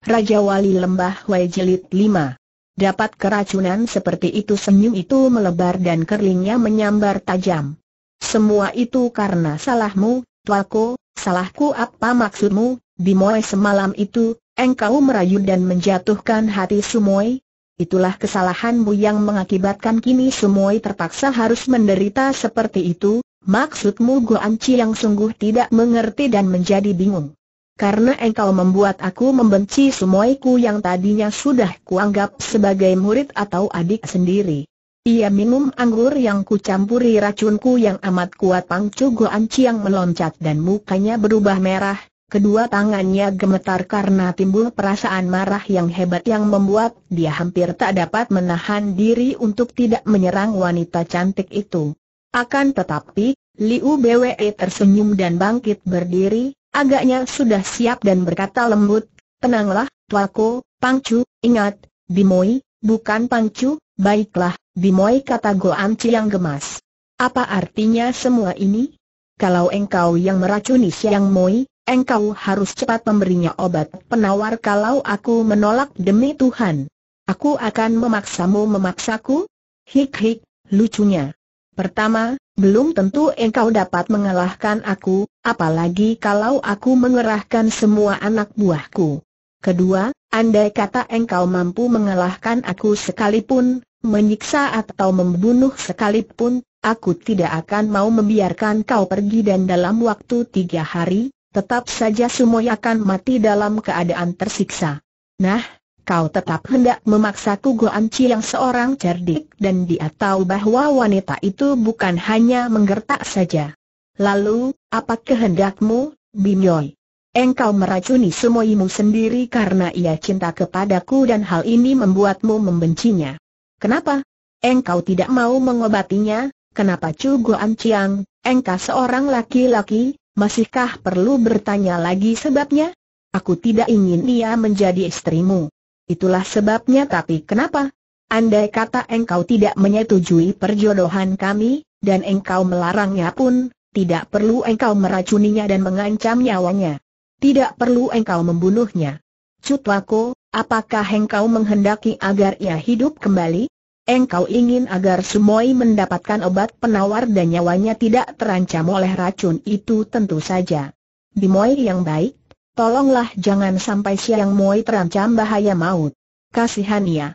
Raja Wali Lembah Wai Jelit 5. Dapat keracunan seperti itu senyum itu melebar dan kerlingnya menyambar tajam. Semua itu karena salahmu, tuaku, salahku apa maksudmu, Bimoy semalam itu, engkau merayu dan menjatuhkan hati Sumoy? Itulah kesalahanmu yang mengakibatkan kini Sumoy terpaksa harus menderita seperti itu, maksudmu Guanci yang sungguh tidak mengerti dan menjadi bingung karena engkau membuat aku membenci semuaiku yang tadinya sudah kuanggap sebagai murid atau adik sendiri. Ia minum anggur yang kucampuri racunku yang amat kuat Pangcu Goan yang meloncat dan mukanya berubah merah, kedua tangannya gemetar karena timbul perasaan marah yang hebat yang membuat dia hampir tak dapat menahan diri untuk tidak menyerang wanita cantik itu. Akan tetapi, Liu Bwe tersenyum dan bangkit berdiri, Agaknya sudah siap dan berkata lembut, tenanglah, tuaku, Pangcu, ingat, Bimoi, bukan Pangcu, baiklah, Bimoi kata Goan yang gemas. Apa artinya semua ini? Kalau engkau yang meracuni Siang Moi, engkau harus cepat memberinya obat penawar kalau aku menolak demi Tuhan. Aku akan memaksamu memaksaku? Hik-hik, lucunya. Pertama, belum tentu engkau dapat mengalahkan aku, apalagi kalau aku mengerahkan semua anak buahku. Kedua, andai kata engkau mampu mengalahkan aku sekalipun, menyiksa atau membunuh sekalipun, aku tidak akan mau membiarkan kau pergi dan dalam waktu tiga hari, tetap saja semua akan mati dalam keadaan tersiksa. Nah, Kau tetap hendak memaksaku Chi yang seorang cerdik dan dia tahu bahwa wanita itu bukan hanya menggertak saja. Lalu, apa kehendakmu, Bimyoi? Engkau meracuni semuimu sendiri karena ia cinta kepadaku dan hal ini membuatmu membencinya. Kenapa? Engkau tidak mau mengobatinya? Kenapa Chu Guan Chiang, engkau seorang laki-laki, masihkah perlu bertanya lagi sebabnya? Aku tidak ingin ia menjadi istrimu. Itulah sebabnya tapi kenapa? Andai kata engkau tidak menyetujui perjodohan kami, dan engkau melarangnya pun, tidak perlu engkau meracuninya dan mengancam nyawanya. Tidak perlu engkau membunuhnya. Cutwako, apakah engkau menghendaki agar ia hidup kembali? Engkau ingin agar semua mendapatkan obat penawar dan nyawanya tidak terancam oleh racun itu tentu saja. Bimoy yang baik, Tolonglah jangan sampai Siang Moi terancam bahaya maut. Kasihan ia.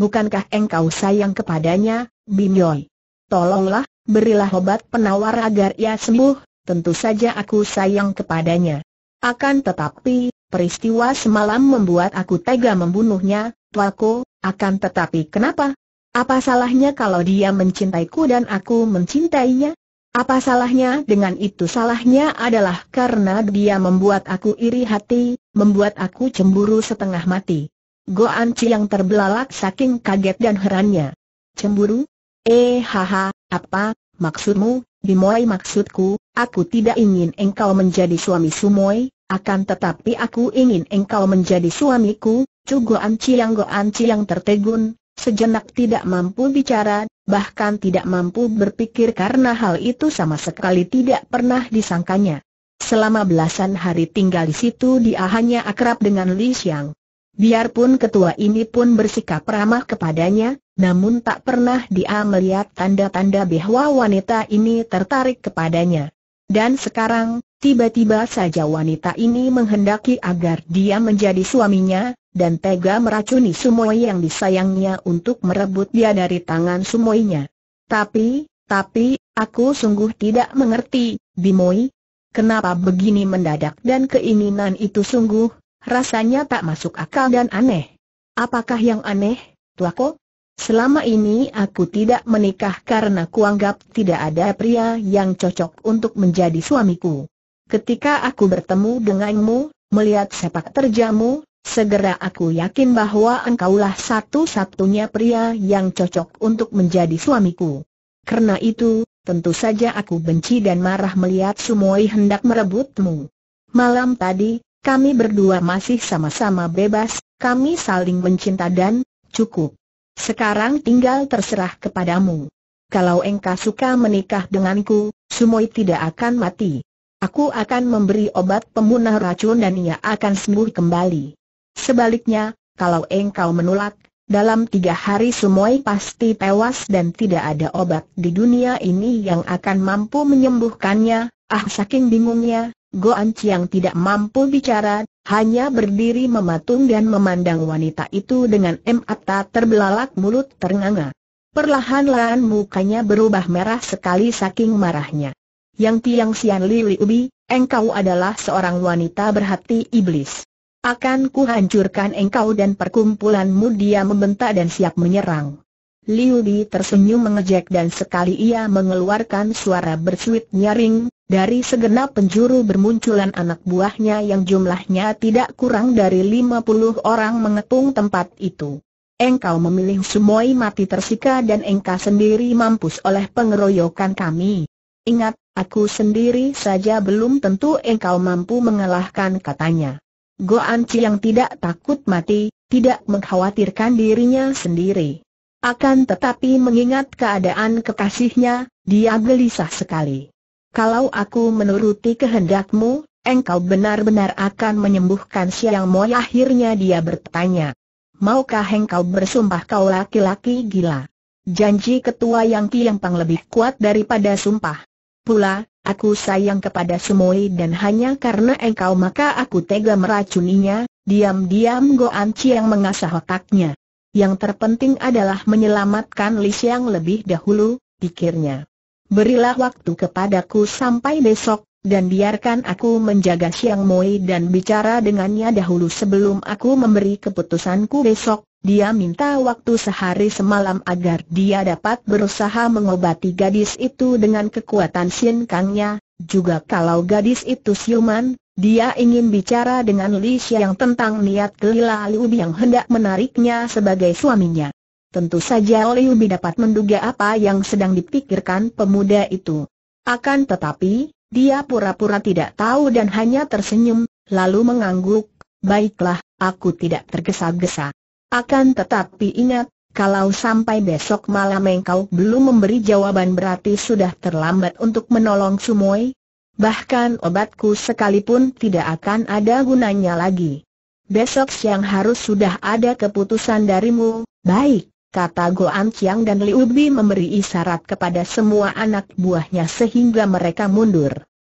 Bukankah engkau sayang kepadanya, Bim Yoi? Tolonglah, berilah obat penawar agar ia sembuh, tentu saja aku sayang kepadanya. Akan tetapi, peristiwa semalam membuat aku tega membunuhnya, tuaku, akan tetapi kenapa? Apa salahnya kalau dia mencintaiku dan aku mencintainya? Apa salahnya dengan itu? Salahnya adalah karena dia membuat aku iri hati, membuat aku cemburu setengah mati. Goan yang terbelalak saking kaget dan herannya. Cemburu? Eh haha, apa, maksudmu, Bimoy maksudku, aku tidak ingin engkau menjadi suami Sumoy, akan tetapi aku ingin engkau menjadi suamiku, Cu yang Goa Anci yang tertegun, sejenak tidak mampu bicara, bahkan tidak mampu berpikir karena hal itu sama sekali tidak pernah disangkanya. Selama belasan hari tinggal di situ dia hanya akrab dengan Li Xiang. Biarpun ketua ini pun bersikap ramah kepadanya, namun tak pernah dia melihat tanda-tanda bahwa wanita ini tertarik kepadanya. Dan sekarang, tiba-tiba saja wanita ini menghendaki agar dia menjadi suaminya, dan tega meracuni Sumoi yang disayangnya untuk merebut dia dari tangan Sumoinya. Tapi, tapi, aku sungguh tidak mengerti, Dimoi, Kenapa begini mendadak dan keinginan itu sungguh, rasanya tak masuk akal dan aneh. Apakah yang aneh, Tuako? Selama ini aku tidak menikah karena kuanggap tidak ada pria yang cocok untuk menjadi suamiku. Ketika aku bertemu denganmu, melihat sepak terjamu, Segera aku yakin bahwa engkaulah satu-satunya pria yang cocok untuk menjadi suamiku. Karena itu, tentu saja aku benci dan marah melihat Sumoi hendak merebutmu. Malam tadi, kami berdua masih sama-sama bebas, kami saling mencinta dan cukup. Sekarang tinggal terserah kepadamu. Kalau engkau suka menikah denganku, Sumoi tidak akan mati. Aku akan memberi obat pemunah racun dan ia akan sembuh kembali. Sebaliknya, kalau engkau menolak, dalam tiga hari semua pasti tewas dan tidak ada obat di dunia ini yang akan mampu menyembuhkannya. Ah saking bingungnya, Go Anci Chiang tidak mampu bicara, hanya berdiri mematung dan memandang wanita itu dengan emata terbelalak mulut ternganga. Perlahan-lahan mukanya berubah merah sekali saking marahnya. Yang Tiang Sian Lili Ubi, engkau adalah seorang wanita berhati iblis. Akan kuhancurkan engkau dan perkumpulanmu dia membentak dan siap menyerang. Liu Bi tersenyum mengejek dan sekali ia mengeluarkan suara bersuit nyaring, dari segenap penjuru bermunculan anak buahnya yang jumlahnya tidak kurang dari 50 orang mengepung tempat itu. Engkau memilih semua mati tersika dan engkau sendiri mampus oleh pengeroyokan kami. Ingat, aku sendiri saja belum tentu engkau mampu mengalahkan katanya. Goan yang tidak takut mati, tidak mengkhawatirkan dirinya sendiri. Akan tetapi mengingat keadaan kekasihnya, dia gelisah sekali. Kalau aku menuruti kehendakmu, engkau benar-benar akan menyembuhkan siang moy akhirnya dia bertanya. Maukah engkau bersumpah kau laki-laki gila? Janji ketua yang kiampang lebih kuat daripada sumpah. Pula, Aku sayang kepada Sumoi dan hanya karena engkau maka aku tega meracuninya, diam-diam Go Goan Chiang mengasah otaknya. Yang terpenting adalah menyelamatkan Li Xiang lebih dahulu, pikirnya. Berilah waktu kepadaku sampai besok, dan biarkan aku menjaga Xiang Moi dan bicara dengannya dahulu sebelum aku memberi keputusanku besok, dia minta waktu sehari semalam agar dia dapat berusaha mengobati gadis itu dengan kekuatan Sin Kangnya, juga kalau gadis itu siuman, dia ingin bicara dengan Li Xiang tentang niat Kelila Liu yang hendak menariknya sebagai suaminya. Tentu saja Liu Bi dapat menduga apa yang sedang dipikirkan pemuda itu. Akan tetapi, dia pura-pura tidak tahu dan hanya tersenyum, lalu mengangguk, baiklah, aku tidak tergesa-gesa. Akan tetapi ingat, kalau sampai besok malam engkau belum memberi jawaban berarti sudah terlambat untuk menolong Sumoy. Bahkan obatku sekalipun tidak akan ada gunanya lagi. Besok siang harus sudah ada keputusan darimu, baik. Kata Goan Chiang dan Liu Bi memberi isyarat kepada semua anak buahnya sehingga mereka mundur.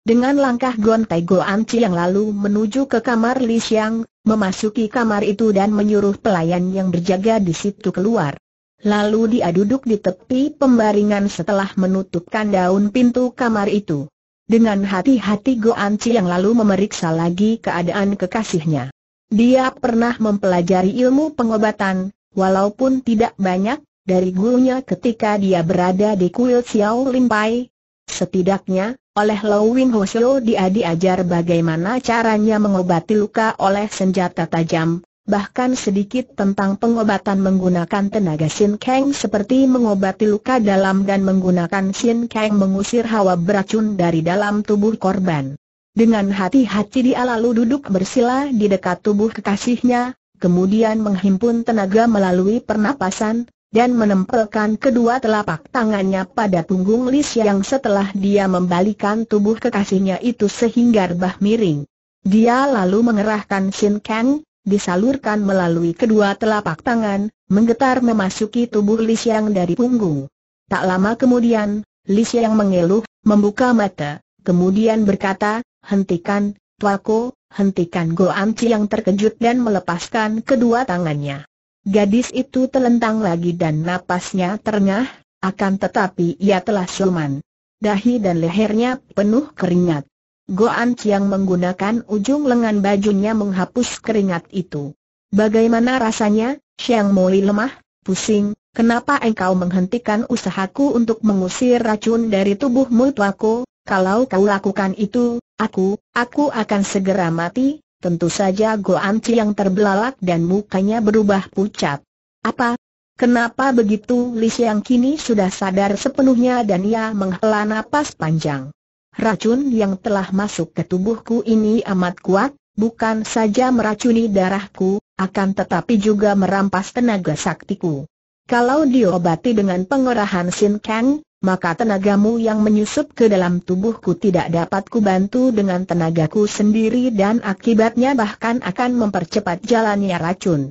Dengan langkah Gon Gontai Anci yang lalu menuju ke kamar Li Xiang, memasuki kamar itu dan menyuruh pelayan yang berjaga di situ keluar. Lalu dia duduk di tepi pembaringan setelah menutupkan daun pintu kamar itu. Dengan hati-hati Go Anci yang lalu memeriksa lagi keadaan kekasihnya. Dia pernah mempelajari ilmu pengobatan, walaupun tidak banyak, dari gurunya ketika dia berada di kuil Xiao Pai, Setidaknya, oleh Lo Win Ho dia diajar bagaimana caranya mengobati luka oleh senjata tajam, bahkan sedikit tentang pengobatan menggunakan tenaga Sin Kang seperti mengobati luka dalam dan menggunakan Sin Kang mengusir hawa beracun dari dalam tubuh korban. Dengan hati-hati dia lalu duduk bersila di dekat tubuh kekasihnya, kemudian menghimpun tenaga melalui pernapasan, dan menempelkan kedua telapak tangannya pada punggung Li Xiang setelah dia membalikan tubuh kekasihnya itu sehingga rebah miring. Dia lalu mengerahkan sin Kang, disalurkan melalui kedua telapak tangan, menggetar memasuki tubuh Li Xiang dari punggung. Tak lama kemudian, Li Xiang mengeluh, membuka mata, kemudian berkata, hentikan, tuaku, hentikan Goan yang terkejut dan melepaskan kedua tangannya. Gadis itu telentang lagi dan napasnya terengah, akan tetapi ia telah suman. Dahi dan lehernya penuh keringat. Goan Chiang menggunakan ujung lengan bajunya menghapus keringat itu. Bagaimana rasanya, Siang Moli lemah, pusing, kenapa engkau menghentikan usahaku untuk mengusir racun dari tubuhmu tuaku, kalau kau lakukan itu, aku, aku akan segera mati, Tentu saja Goan Ci yang terbelalak dan mukanya berubah pucat. Apa? Kenapa begitu? Li Xiang kini sudah sadar sepenuhnya dan ia menghela napas panjang. Racun yang telah masuk ke tubuhku ini amat kuat, bukan saja meracuni darahku, akan tetapi juga merampas tenaga saktiku. Kalau diobati dengan pengerahan Sin Kang, maka tenagamu yang menyusup ke dalam tubuhku tidak dapat kubantu dengan tenagaku sendiri dan akibatnya bahkan akan mempercepat jalannya racun.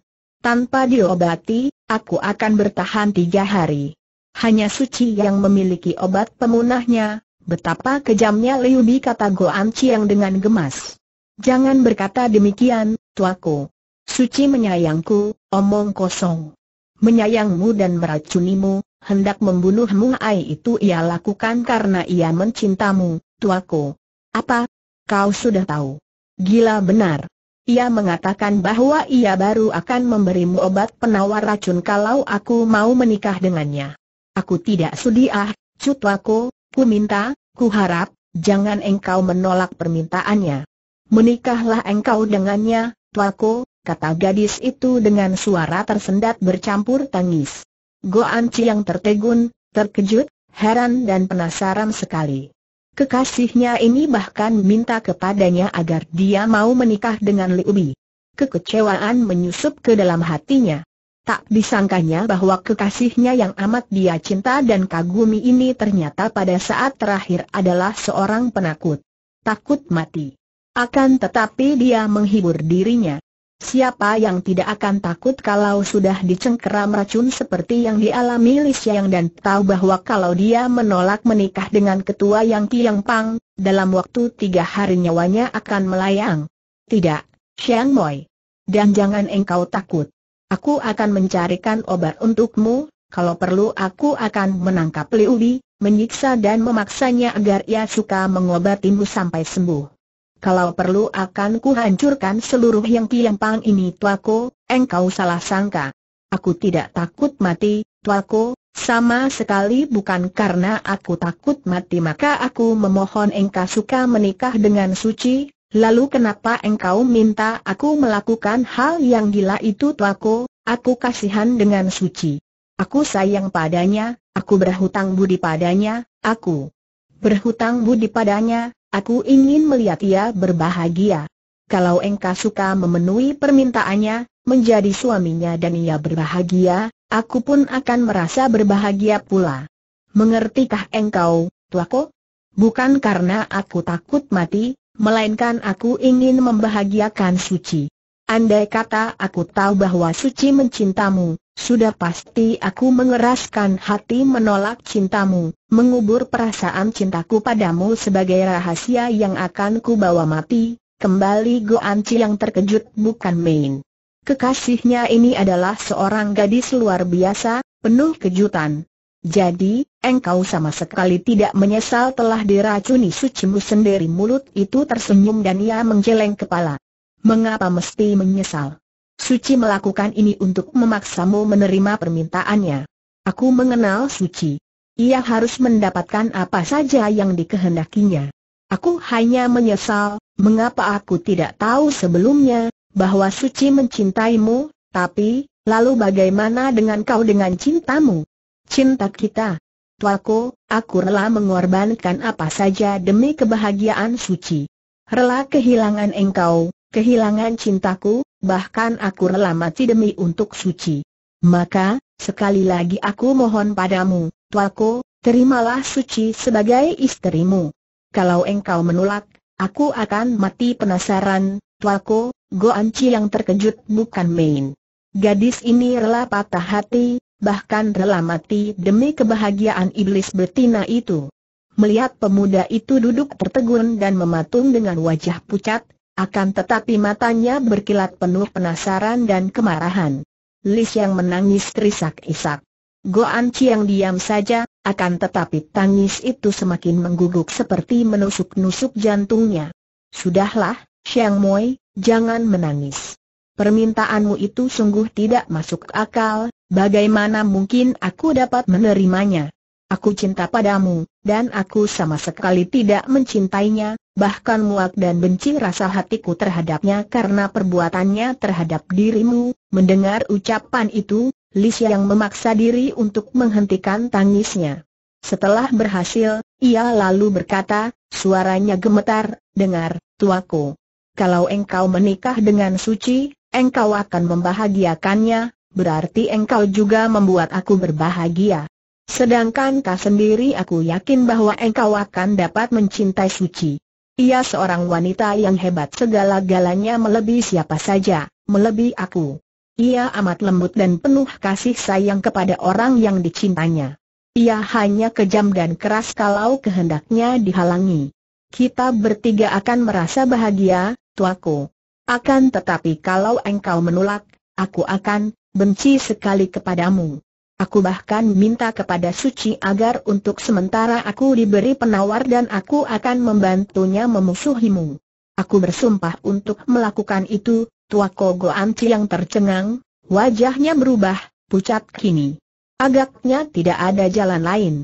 Tanpa diobati, aku akan bertahan tiga hari. Hanya Suci yang memiliki obat pemunahnya, betapa kejamnya Liu Bi kata An Chiang dengan gemas. Jangan berkata demikian, tuaku. Suci menyayangku, omong kosong. Menyayangmu dan meracunimu, hendak membunuhmu ai itu ia lakukan karena ia mencintamu, tuaku. Apa? Kau sudah tahu. Gila benar. Ia mengatakan bahwa ia baru akan memberimu obat penawar racun kalau aku mau menikah dengannya. Aku tidak sudi ah, cutwako, ku minta, ku harap, jangan engkau menolak permintaannya. Menikahlah engkau dengannya, tuaku, kata gadis itu dengan suara tersendat bercampur tangis. Goan yang tertegun, terkejut, heran dan penasaran sekali. Kekasihnya ini bahkan minta kepadanya agar dia mau menikah dengan Liu Bi. Kekecewaan menyusup ke dalam hatinya. Tak disangkanya bahwa kekasihnya yang amat dia cinta dan kagumi ini ternyata pada saat terakhir adalah seorang penakut. Takut mati. Akan tetapi dia menghibur dirinya. Siapa yang tidak akan takut kalau sudah dicengkeram racun seperti yang dialami Li Xiang dan tahu bahwa kalau dia menolak menikah dengan ketua Yang Tiang Pang, dalam waktu tiga hari nyawanya akan melayang. Tidak, Xiang Moi. Dan jangan engkau takut. Aku akan mencarikan obat untukmu, kalau perlu aku akan menangkap Liu menyiksa dan memaksanya agar ia suka mengobatimu sampai sembuh. Kalau perlu akan kuhancurkan seluruh yang kiampang ini tuaku, engkau salah sangka. Aku tidak takut mati, tuaku, sama sekali bukan karena aku takut mati maka aku memohon engkau suka menikah dengan suci, lalu kenapa engkau minta aku melakukan hal yang gila itu tuaku, aku kasihan dengan suci. Aku sayang padanya, aku berhutang budi padanya, aku berhutang budi padanya, Aku ingin melihat ia berbahagia. Kalau engkau suka memenuhi permintaannya, menjadi suaminya dan ia berbahagia, aku pun akan merasa berbahagia pula. Mengertikah engkau, tuaku? Bukan karena aku takut mati, melainkan aku ingin membahagiakan Suci. Andai kata aku tahu bahwa Suci mencintamu, sudah pasti aku mengeraskan hati menolak cintamu, mengubur perasaan cintaku padamu sebagai rahasia yang akan ku bawa mati, kembali Go Anci yang terkejut bukan main. Kekasihnya ini adalah seorang gadis luar biasa, penuh kejutan. Jadi, engkau sama sekali tidak menyesal telah diracuni sucimu sendiri mulut itu tersenyum dan ia menggeleng kepala. Mengapa mesti menyesal? Suci melakukan ini untuk memaksamu menerima permintaannya. Aku mengenal Suci. Ia harus mendapatkan apa saja yang dikehendakinya. Aku hanya menyesal, mengapa aku tidak tahu sebelumnya, bahwa Suci mencintaimu, tapi, lalu bagaimana dengan kau dengan cintamu? Cinta kita. Tuaku, aku rela mengorbankan apa saja demi kebahagiaan Suci. Rela kehilangan engkau, kehilangan cintaku, bahkan aku rela mati demi untuk suci. Maka, sekali lagi aku mohon padamu, tuaku, terimalah suci sebagai istrimu. Kalau engkau menolak, aku akan mati penasaran, tuaku, Goanci yang terkejut bukan main. Gadis ini rela patah hati, bahkan rela mati demi kebahagiaan iblis betina itu. Melihat pemuda itu duduk tertegun dan mematung dengan wajah pucat, akan tetapi matanya berkilat penuh penasaran dan kemarahan. Lis yang menangis terisak-isak. Goan Chiang diam saja, akan tetapi tangis itu semakin mengguguk seperti menusuk-nusuk jantungnya. Sudahlah, Xiang Moi, jangan menangis. Permintaanmu itu sungguh tidak masuk akal, bagaimana mungkin aku dapat menerimanya? Aku cinta padamu, dan aku sama sekali tidak mencintainya, bahkan muak dan benci rasa hatiku terhadapnya karena perbuatannya terhadap dirimu. Mendengar ucapan itu, Lisa yang memaksa diri untuk menghentikan tangisnya. Setelah berhasil, ia lalu berkata, suaranya gemetar, dengar, tuaku. Kalau engkau menikah dengan suci, engkau akan membahagiakannya, berarti engkau juga membuat aku berbahagia. Sedangkan kau sendiri aku yakin bahwa engkau akan dapat mencintai Suci. Ia seorang wanita yang hebat segala-galanya melebihi siapa saja, melebihi aku. Ia amat lembut dan penuh kasih sayang kepada orang yang dicintanya. Ia hanya kejam dan keras kalau kehendaknya dihalangi. Kita bertiga akan merasa bahagia, tuaku. Akan tetapi kalau engkau menolak, aku akan benci sekali kepadamu. Aku bahkan minta kepada Suci agar untuk sementara aku diberi penawar dan aku akan membantunya memusuhimu. Aku bersumpah untuk melakukan itu, tua Kogo Anci yang tercengang, wajahnya berubah, pucat kini. Agaknya tidak ada jalan lain.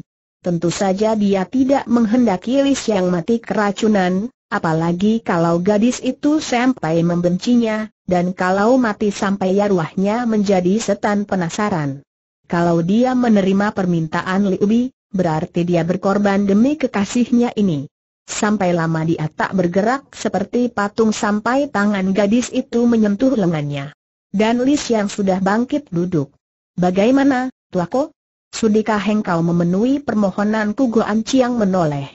Tentu saja dia tidak menghendaki Lis yang mati keracunan, apalagi kalau gadis itu sampai membencinya, dan kalau mati sampai yarwahnya menjadi setan penasaran. Kalau dia menerima permintaan Liubi, berarti dia berkorban demi kekasihnya ini. Sampai lama dia tak bergerak seperti patung sampai tangan gadis itu menyentuh lengannya. Dan Lis yang sudah bangkit duduk. Bagaimana, tuako? Sudikah engkau memenuhi permohonanku Goan Chiang menoleh.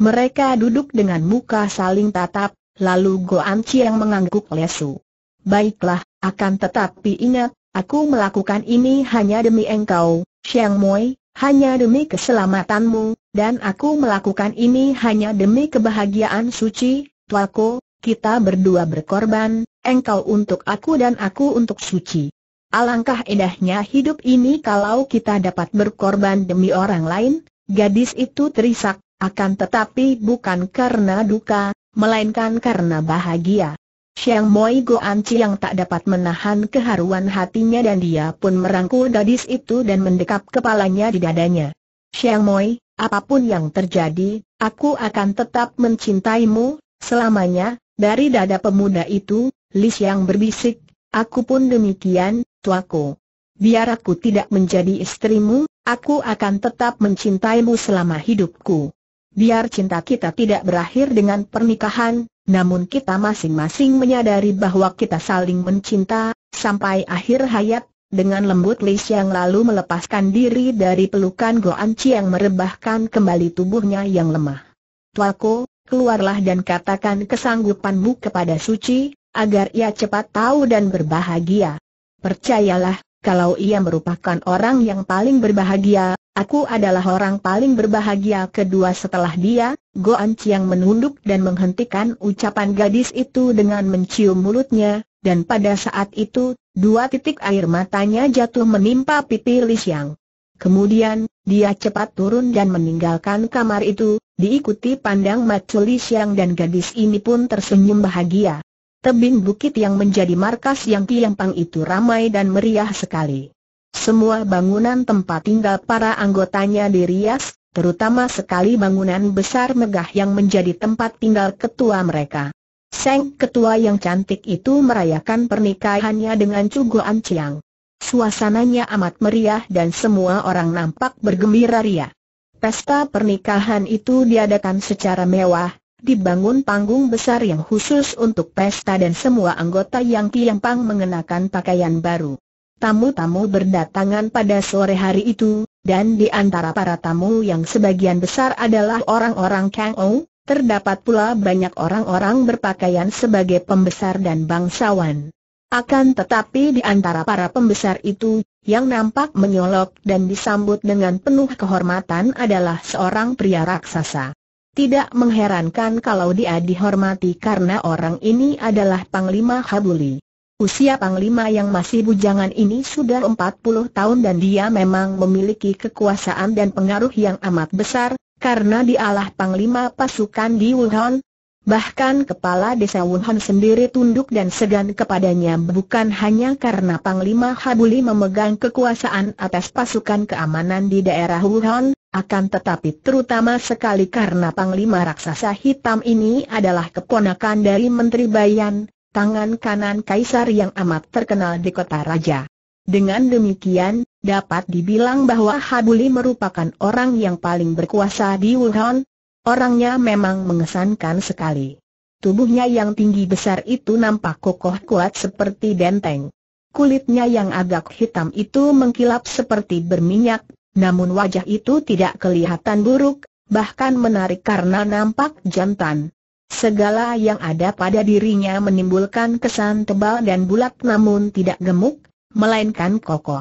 Mereka duduk dengan muka saling tatap, lalu Goan Chiang mengangguk lesu. Baiklah, akan tetapi ingat, Aku melakukan ini hanya demi engkau, Xiang Moi, hanya demi keselamatanmu, dan aku melakukan ini hanya demi kebahagiaan suci, tuaku, kita berdua berkorban, engkau untuk aku dan aku untuk suci. Alangkah indahnya hidup ini kalau kita dapat berkorban demi orang lain, gadis itu terisak, akan tetapi bukan karena duka, melainkan karena bahagia. Xiang Moi Goanci yang tak dapat menahan keharuan hatinya dan dia pun merangkul gadis itu dan mendekap kepalanya di dadanya. Xiang Moi, apapun yang terjadi, aku akan tetap mencintaimu, selamanya, dari dada pemuda itu, Li Xiang berbisik, aku pun demikian, tuaku. Biar aku tidak menjadi istrimu, aku akan tetap mencintaimu selama hidupku. Biar cinta kita tidak berakhir dengan pernikahan, namun kita masing-masing menyadari bahwa kita saling mencinta, sampai akhir hayat, dengan lembut Li Xiang lalu melepaskan diri dari pelukan Goan yang merebahkan kembali tubuhnya yang lemah. Tuaku, keluarlah dan katakan kesanggupanmu kepada Suci, agar ia cepat tahu dan berbahagia. Percayalah, kalau ia merupakan orang yang paling berbahagia, Aku adalah orang paling berbahagia kedua setelah dia, Go An Chiang menunduk dan menghentikan ucapan gadis itu dengan mencium mulutnya, dan pada saat itu, dua titik air matanya jatuh menimpa pipi Li Xiang. Kemudian, dia cepat turun dan meninggalkan kamar itu, diikuti pandang mata Li Xiang dan gadis ini pun tersenyum bahagia. Tebing bukit yang menjadi markas yang Pang itu ramai dan meriah sekali. Semua bangunan tempat tinggal para anggotanya dirias, terutama sekali bangunan besar megah yang menjadi tempat tinggal ketua mereka. Seng ketua yang cantik itu merayakan pernikahannya dengan Cugo Anciang. Suasananya amat meriah dan semua orang nampak bergembira ria. Pesta pernikahan itu diadakan secara mewah, dibangun panggung besar yang khusus untuk pesta dan semua anggota yang tiampang mengenakan pakaian baru tamu-tamu berdatangan pada sore hari itu, dan di antara para tamu yang sebagian besar adalah orang-orang Kang Ou, terdapat pula banyak orang-orang berpakaian sebagai pembesar dan bangsawan. Akan tetapi di antara para pembesar itu, yang nampak menyolok dan disambut dengan penuh kehormatan adalah seorang pria raksasa. Tidak mengherankan kalau dia dihormati karena orang ini adalah Panglima Habuli. Usia Panglima yang masih bujangan ini sudah 40 tahun dan dia memang memiliki kekuasaan dan pengaruh yang amat besar, karena dialah Panglima pasukan di Wuhan. Bahkan kepala desa Wuhan sendiri tunduk dan segan kepadanya bukan hanya karena Panglima Habuli memegang kekuasaan atas pasukan keamanan di daerah Wuhan, akan tetapi terutama sekali karena Panglima Raksasa Hitam ini adalah keponakan dari Menteri Bayan, tangan kanan kaisar yang amat terkenal di kota raja. Dengan demikian, dapat dibilang bahwa Habuli merupakan orang yang paling berkuasa di Wuhan. Orangnya memang mengesankan sekali. Tubuhnya yang tinggi besar itu nampak kokoh kuat seperti benteng. Kulitnya yang agak hitam itu mengkilap seperti berminyak, namun wajah itu tidak kelihatan buruk, bahkan menarik karena nampak jantan. Segala yang ada pada dirinya menimbulkan kesan tebal dan bulat namun tidak gemuk, melainkan kokoh.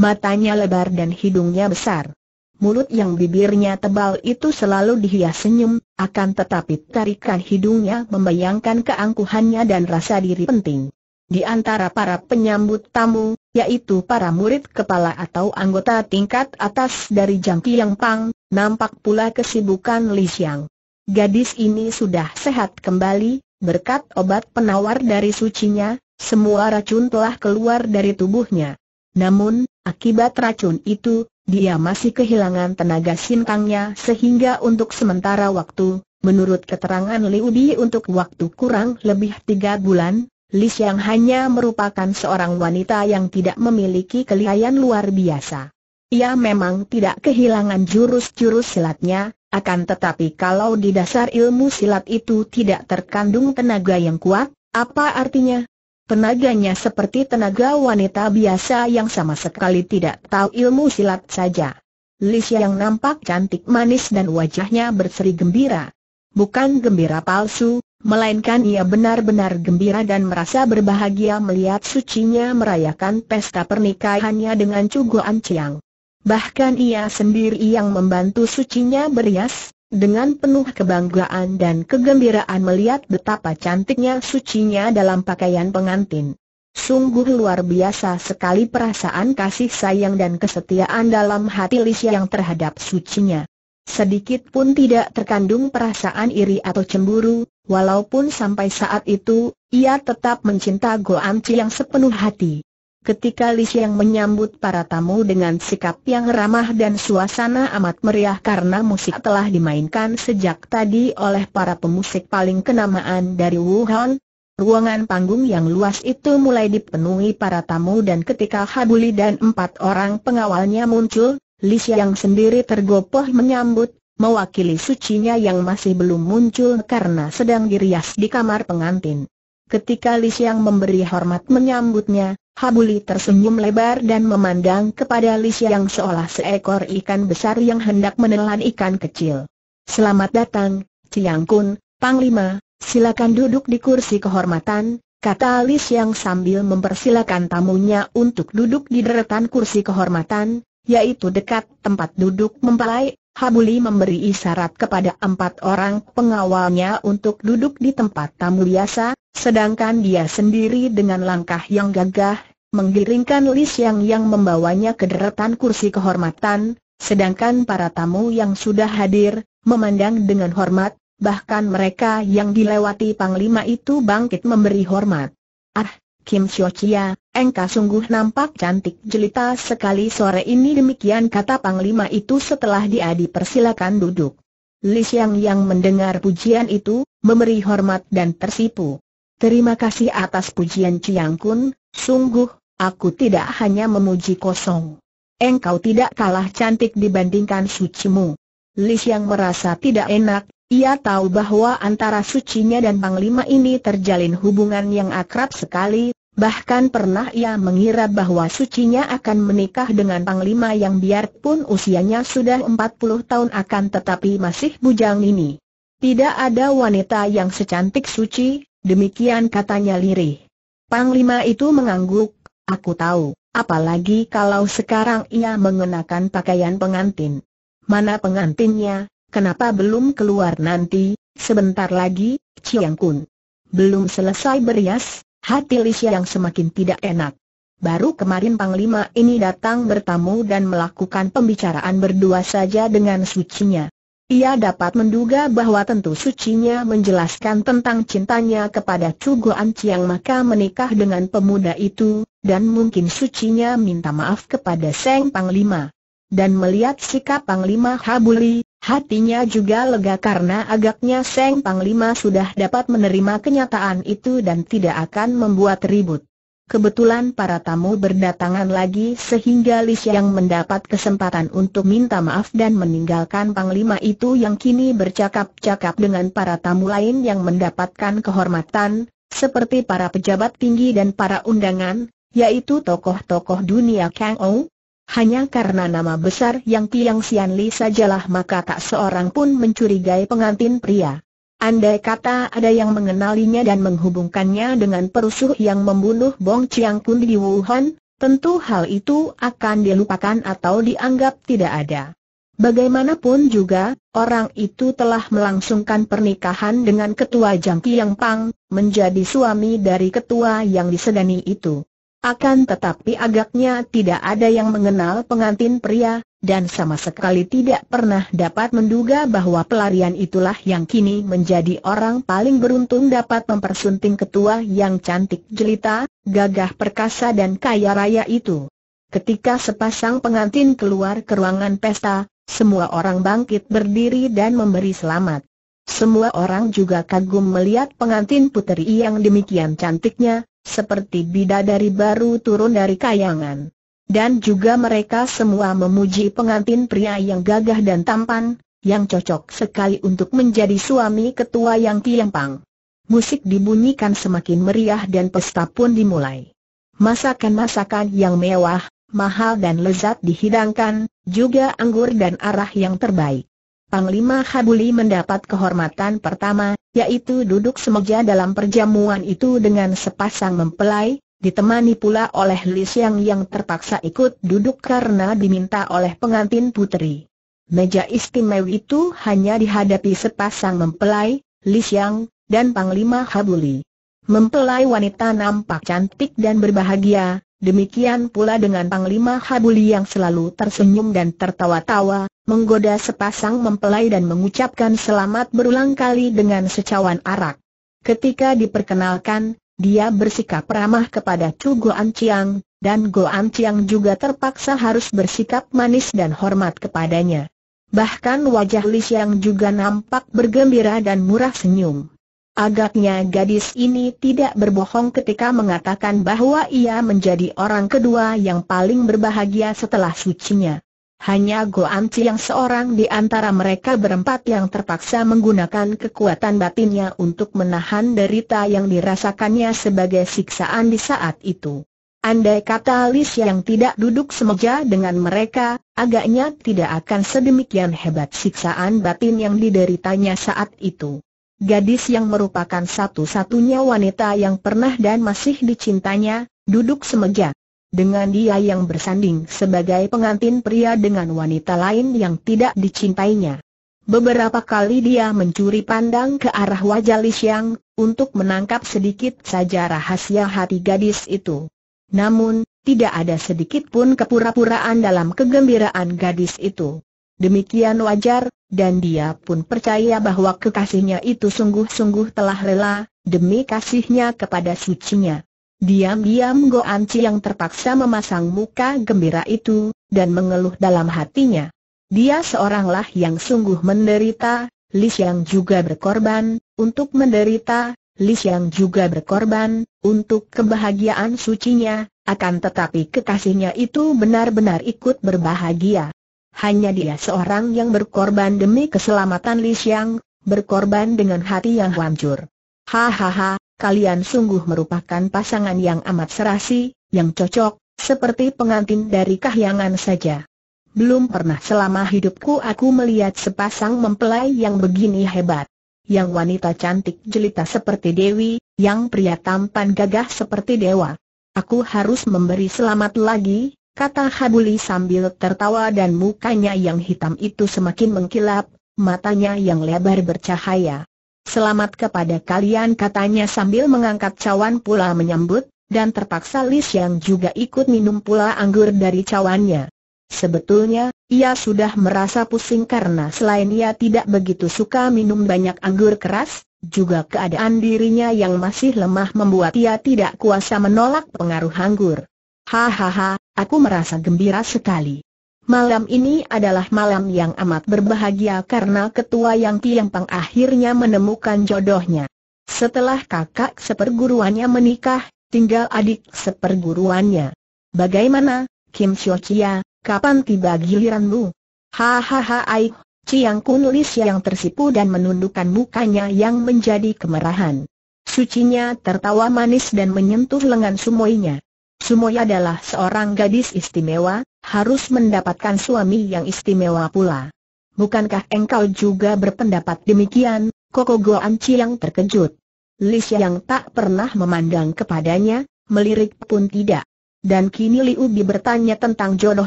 Matanya lebar dan hidungnya besar. Mulut yang bibirnya tebal itu selalu dihias senyum, akan tetapi tarikan hidungnya membayangkan keangkuhannya dan rasa diri penting. Di antara para penyambut tamu, yaitu para murid kepala atau anggota tingkat atas dari Jangki Yang Pang, nampak pula kesibukan Li Xiang. Gadis ini sudah sehat kembali, berkat obat penawar dari sucinya, semua racun telah keluar dari tubuhnya. Namun, akibat racun itu, dia masih kehilangan tenaga sintangnya sehingga untuk sementara waktu, menurut keterangan Liu Bi untuk waktu kurang lebih tiga bulan, Li Xiang hanya merupakan seorang wanita yang tidak memiliki kelihayan luar biasa. Ia memang tidak kehilangan jurus-jurus silatnya, akan tetapi kalau di dasar ilmu silat itu tidak terkandung tenaga yang kuat, apa artinya? Tenaganya seperti tenaga wanita biasa yang sama sekali tidak tahu ilmu silat saja. Lisha yang nampak cantik manis dan wajahnya berseri gembira. Bukan gembira palsu, melainkan ia benar-benar gembira dan merasa berbahagia melihat sucinya merayakan pesta pernikahannya dengan Cugo Anciang. Bahkan ia sendiri yang membantu sucinya berias, dengan penuh kebanggaan dan kegembiraan melihat betapa cantiknya sucinya dalam pakaian pengantin. Sungguh luar biasa sekali perasaan kasih sayang dan kesetiaan dalam hati Lisya yang terhadap sucinya. Sedikit pun tidak terkandung perasaan iri atau cemburu, walaupun sampai saat itu, ia tetap mencinta Goanci yang sepenuh hati. Ketika Li Xiang menyambut para tamu dengan sikap yang ramah dan suasana amat meriah karena musik telah dimainkan sejak tadi oleh para pemusik paling kenamaan dari Wuhan, ruangan panggung yang luas itu mulai dipenuhi para tamu dan ketika Habuli dan empat orang pengawalnya muncul, Li Xiang sendiri tergopoh menyambut, mewakili sucinya yang masih belum muncul karena sedang dirias di kamar pengantin. Ketika Li Xiang memberi hormat menyambutnya, Habuli tersenyum lebar dan memandang kepada Li yang seolah seekor ikan besar yang hendak menelan ikan kecil. Selamat datang, Ciang Kun, Panglima, silakan duduk di kursi kehormatan, kata Li yang sambil mempersilakan tamunya untuk duduk di deretan kursi kehormatan, yaitu dekat tempat duduk mempelai. Habuli memberi isyarat kepada empat orang pengawalnya untuk duduk di tempat tamu biasa, Sedangkan dia sendiri dengan langkah yang gagah, menggiringkan Li Xiang yang membawanya ke deretan kursi kehormatan, sedangkan para tamu yang sudah hadir, memandang dengan hormat, bahkan mereka yang dilewati Panglima itu bangkit memberi hormat. Ah, Kim Chia engkau sungguh nampak cantik jelita sekali sore ini demikian kata Panglima itu setelah dia dipersilakan duduk. Li Xiang yang mendengar pujian itu, memberi hormat dan tersipu. Terima kasih atas pujian Ciang Kun, sungguh, aku tidak hanya memuji kosong. Engkau tidak kalah cantik dibandingkan sucimu. Li yang merasa tidak enak, ia tahu bahwa antara sucinya dan Panglima ini terjalin hubungan yang akrab sekali, bahkan pernah ia mengira bahwa sucinya akan menikah dengan Panglima yang biarpun usianya sudah 40 tahun akan tetapi masih bujang ini. Tidak ada wanita yang secantik suci, Demikian katanya lirih. Panglima itu mengangguk, aku tahu, apalagi kalau sekarang ia mengenakan pakaian pengantin. Mana pengantinnya, kenapa belum keluar nanti, sebentar lagi, Chiang Kun. Belum selesai berias, hati Lisha yang semakin tidak enak. Baru kemarin Panglima ini datang bertamu dan melakukan pembicaraan berdua saja dengan sucinya. Ia dapat menduga bahwa tentu sucinya menjelaskan tentang cintanya kepada Cugo Anciang maka menikah dengan pemuda itu, dan mungkin sucinya minta maaf kepada Seng Panglima. Dan melihat sikap Panglima Habuli, hatinya juga lega karena agaknya Seng Panglima sudah dapat menerima kenyataan itu dan tidak akan membuat ribut. Kebetulan para tamu berdatangan lagi sehingga Li Xiang mendapat kesempatan untuk minta maaf dan meninggalkan Panglima itu yang kini bercakap-cakap dengan para tamu lain yang mendapatkan kehormatan, seperti para pejabat tinggi dan para undangan, yaitu tokoh-tokoh dunia Kang Ou. Hanya karena nama besar yang Tiang Xian Li sajalah maka tak seorang pun mencurigai pengantin pria. Andai kata ada yang mengenalinya dan menghubungkannya dengan perusuh yang membunuh Bong Chiang Kun di Wuhan, tentu hal itu akan dilupakan atau dianggap tidak ada. Bagaimanapun juga, orang itu telah melangsungkan pernikahan dengan ketua Jangki Yang Pang, menjadi suami dari ketua yang disegani itu. Akan tetapi agaknya tidak ada yang mengenal pengantin pria, dan sama sekali tidak pernah dapat menduga bahwa pelarian itulah yang kini menjadi orang paling beruntung dapat mempersunting ketua yang cantik jelita, gagah perkasa dan kaya raya itu. Ketika sepasang pengantin keluar ke ruangan pesta, semua orang bangkit berdiri dan memberi selamat. Semua orang juga kagum melihat pengantin puteri yang demikian cantiknya, seperti bidadari baru turun dari kayangan. Dan juga mereka semua memuji pengantin pria yang gagah dan tampan, yang cocok sekali untuk menjadi suami ketua yang tiampang. Musik dibunyikan semakin meriah dan pesta pun dimulai. Masakan-masakan yang mewah, mahal dan lezat dihidangkan, juga anggur dan arah yang terbaik. Panglima Habuli mendapat kehormatan pertama, yaitu duduk semeja dalam perjamuan itu dengan sepasang mempelai, ditemani pula oleh Li Xiang yang terpaksa ikut duduk karena diminta oleh pengantin putri. Meja istimewa itu hanya dihadapi sepasang mempelai, Li Xiang, dan Panglima Habuli. Mempelai wanita nampak cantik dan berbahagia, Demikian pula dengan Panglima Habuli yang selalu tersenyum dan tertawa-tawa, menggoda sepasang mempelai dan mengucapkan selamat berulang kali dengan secawan arak. Ketika diperkenalkan, dia bersikap ramah kepada Chu Goan Chiang, dan Goan Chiang juga terpaksa harus bersikap manis dan hormat kepadanya. Bahkan wajah Li Xiang juga nampak bergembira dan murah senyum. Agaknya gadis ini tidak berbohong ketika mengatakan bahwa ia menjadi orang kedua yang paling berbahagia setelah sucinya. Hanya Anci yang seorang di antara mereka berempat yang terpaksa menggunakan kekuatan batinnya untuk menahan derita yang dirasakannya sebagai siksaan di saat itu. Andai kata Lis yang tidak duduk semeja dengan mereka, agaknya tidak akan sedemikian hebat siksaan batin yang dideritanya saat itu gadis yang merupakan satu-satunya wanita yang pernah dan masih dicintanya, duduk semeja. Dengan dia yang bersanding sebagai pengantin pria dengan wanita lain yang tidak dicintainya. Beberapa kali dia mencuri pandang ke arah wajah Li Xiang, untuk menangkap sedikit saja rahasia hati gadis itu. Namun, tidak ada sedikit pun kepura-puraan dalam kegembiraan gadis itu. Demikian wajar, dan dia pun percaya bahwa kekasihnya itu sungguh-sungguh telah rela, demi kasihnya kepada sucinya. Diam-diam Go Anci yang terpaksa memasang muka gembira itu, dan mengeluh dalam hatinya. Dia seoranglah yang sungguh menderita, Lis yang juga berkorban, untuk menderita, Lis yang juga berkorban, untuk kebahagiaan sucinya, akan tetapi kekasihnya itu benar-benar ikut berbahagia. Hanya dia seorang yang berkorban demi keselamatan Li Xiang, berkorban dengan hati yang hancur. Hahaha, kalian sungguh merupakan pasangan yang amat serasi, yang cocok, seperti pengantin dari kahyangan saja. Belum pernah selama hidupku aku melihat sepasang mempelai yang begini hebat. Yang wanita cantik jelita seperti Dewi, yang pria tampan gagah seperti Dewa. Aku harus memberi selamat lagi, kata Habuli sambil tertawa dan mukanya yang hitam itu semakin mengkilap, matanya yang lebar bercahaya. Selamat kepada kalian katanya sambil mengangkat cawan pula menyambut, dan terpaksa Lis yang juga ikut minum pula anggur dari cawannya. Sebetulnya, ia sudah merasa pusing karena selain ia tidak begitu suka minum banyak anggur keras, juga keadaan dirinya yang masih lemah membuat ia tidak kuasa menolak pengaruh anggur. Hahaha, aku merasa gembira sekali. Malam ini adalah malam yang amat berbahagia karena ketua yang tiampang akhirnya menemukan jodohnya. Setelah kakak seperguruannya menikah, tinggal adik seperguruannya. Bagaimana, Kim Syo Chia, kapan tiba giliranmu? Hahaha ai, Chiang Kun Lis yang tersipu dan menundukkan mukanya yang menjadi kemerahan. Sucinya tertawa manis dan menyentuh lengan sumoinya. Sumoya adalah seorang gadis istimewa, harus mendapatkan suami yang istimewa pula. Bukankah engkau juga berpendapat demikian, Koko Goan yang terkejut. Lis yang tak pernah memandang kepadanya, melirik pun tidak. Dan kini Liu Bi bertanya tentang jodoh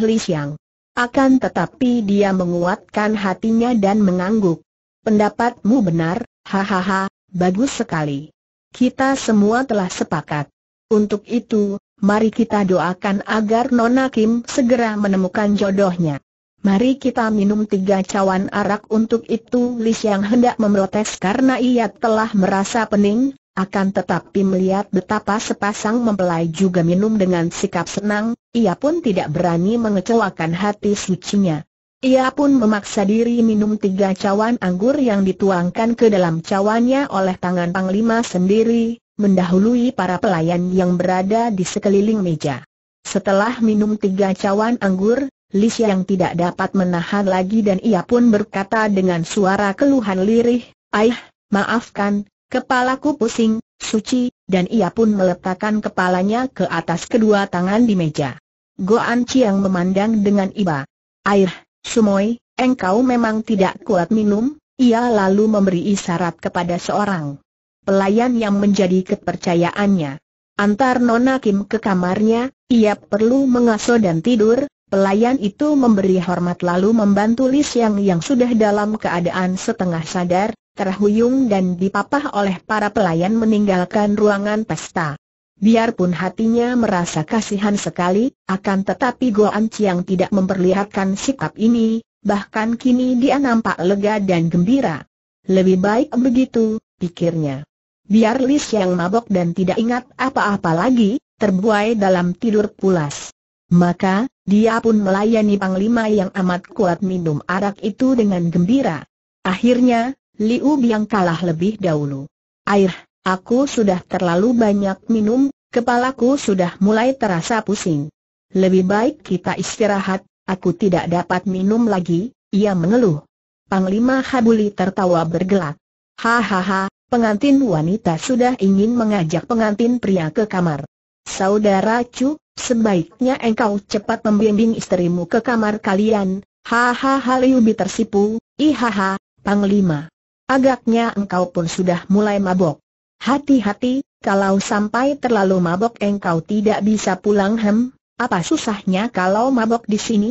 Lis yang. Akan tetapi dia menguatkan hatinya dan mengangguk. Pendapatmu benar, hahaha, bagus sekali. Kita semua telah sepakat. Untuk itu, Mari kita doakan agar Nona Kim segera menemukan jodohnya. Mari kita minum tiga cawan arak untuk itu Lis yang hendak memprotes karena ia telah merasa pening, akan tetapi melihat betapa sepasang mempelai juga minum dengan sikap senang, ia pun tidak berani mengecewakan hati sucinya. Ia pun memaksa diri minum tiga cawan anggur yang dituangkan ke dalam cawannya oleh tangan Panglima sendiri, mendahului para pelayan yang berada di sekeliling meja. Setelah minum tiga cawan anggur, Li yang tidak dapat menahan lagi dan ia pun berkata dengan suara keluhan lirih, Aih, maafkan, kepalaku pusing, suci, dan ia pun meletakkan kepalanya ke atas kedua tangan di meja. Goan Chiang memandang dengan iba. "Aih, Sumoy, engkau memang tidak kuat minum, ia lalu memberi isyarat kepada seorang pelayan yang menjadi kepercayaannya. Antar Nona Kim ke kamarnya, ia perlu mengasuh dan tidur, pelayan itu memberi hormat lalu membantu Lis yang yang sudah dalam keadaan setengah sadar, terhuyung dan dipapah oleh para pelayan meninggalkan ruangan pesta. Biarpun hatinya merasa kasihan sekali, akan tetapi Goan Chiang tidak memperlihatkan sikap ini, bahkan kini dia nampak lega dan gembira. Lebih baik begitu, pikirnya biar Lis yang mabok dan tidak ingat apa-apa lagi, terbuai dalam tidur pulas. Maka, dia pun melayani panglima yang amat kuat minum arak itu dengan gembira. Akhirnya, Liu Biang kalah lebih dahulu. Air, aku sudah terlalu banyak minum, kepalaku sudah mulai terasa pusing. Lebih baik kita istirahat, aku tidak dapat minum lagi, ia mengeluh. Panglima Habuli tertawa bergelak. Hahaha, pengantin wanita sudah ingin mengajak pengantin pria ke kamar. Saudara Chu, sebaiknya engkau cepat membimbing istrimu ke kamar kalian. Hahaha Liubi tersipu, ihaha, Panglima. Agaknya engkau pun sudah mulai mabok. Hati-hati, kalau sampai terlalu mabok engkau tidak bisa pulang hem, apa susahnya kalau mabok di sini?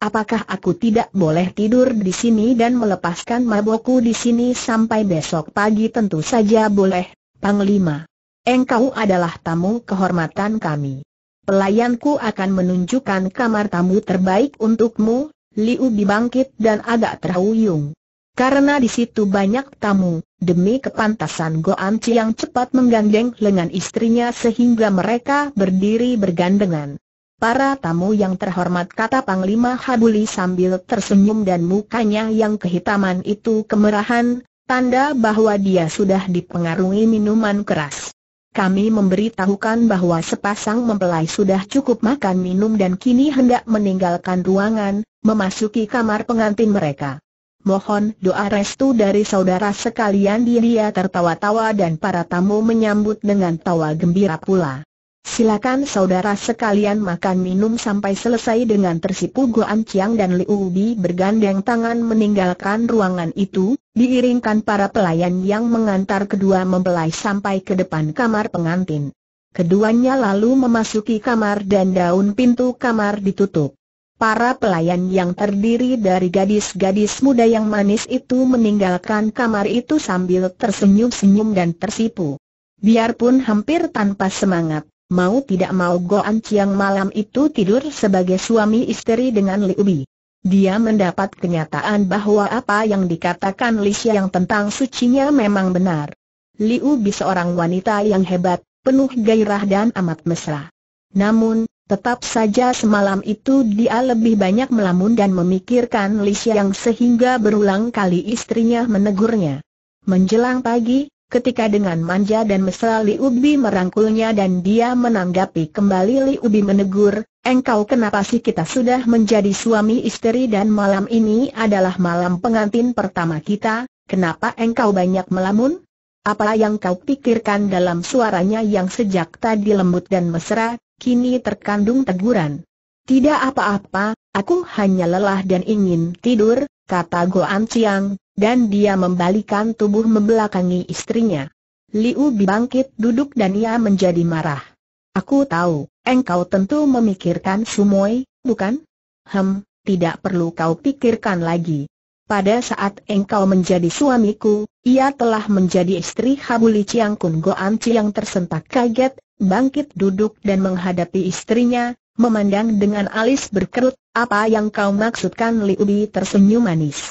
Apakah aku tidak boleh tidur di sini dan melepaskan mabokku di sini sampai besok pagi tentu saja boleh, Panglima. Engkau adalah tamu kehormatan kami. Pelayanku akan menunjukkan kamar tamu terbaik untukmu, Liu bangkit dan agak terhuyung. Karena di situ banyak tamu, demi kepantasan Goan Chi yang cepat menggandeng lengan istrinya sehingga mereka berdiri bergandengan. Para tamu yang terhormat kata Panglima Habuli sambil tersenyum dan mukanya yang kehitaman itu kemerahan, tanda bahwa dia sudah dipengaruhi minuman keras. Kami memberitahukan bahwa sepasang mempelai sudah cukup makan minum dan kini hendak meninggalkan ruangan, memasuki kamar pengantin mereka. Mohon doa restu dari saudara sekalian dia tertawa-tawa dan para tamu menyambut dengan tawa gembira pula. Silakan saudara sekalian makan minum sampai selesai dengan tersipu Goan Chiang dan Liu Bi bergandeng tangan meninggalkan ruangan itu, diiringkan para pelayan yang mengantar kedua membelai sampai ke depan kamar pengantin. Keduanya lalu memasuki kamar dan daun pintu kamar ditutup. Para pelayan yang terdiri dari gadis-gadis muda yang manis itu meninggalkan kamar itu sambil tersenyum-senyum dan tersipu. Biarpun hampir tanpa semangat, Mau tidak mau Goan Chiang malam itu tidur sebagai suami istri dengan Liu Bi. Dia mendapat kenyataan bahwa apa yang dikatakan Li Xiang tentang sucinya memang benar. Liu Bi seorang wanita yang hebat, penuh gairah dan amat mesra. Namun, tetap saja semalam itu dia lebih banyak melamun dan memikirkan Li Xiang sehingga berulang kali istrinya menegurnya. Menjelang pagi, Ketika dengan manja dan mesra Li Ubi merangkulnya dan dia menanggapi kembali Li Ubi menegur, engkau kenapa sih kita sudah menjadi suami istri dan malam ini adalah malam pengantin pertama kita, kenapa engkau banyak melamun? Apa yang kau pikirkan dalam suaranya yang sejak tadi lembut dan mesra, kini terkandung teguran. Tidak apa-apa, aku hanya lelah dan ingin tidur, kata Goan Chiang, dan dia membalikan tubuh membelakangi istrinya. Liu Bi bangkit duduk dan ia menjadi marah. Aku tahu, engkau tentu memikirkan Sumoi, bukan? Hem, tidak perlu kau pikirkan lagi. Pada saat engkau menjadi suamiku, ia telah menjadi istri Habuli Chiang Kun Goan yang tersentak kaget, bangkit duduk dan menghadapi istrinya, memandang dengan alis berkerut, apa yang kau maksudkan Liu Bi tersenyum manis.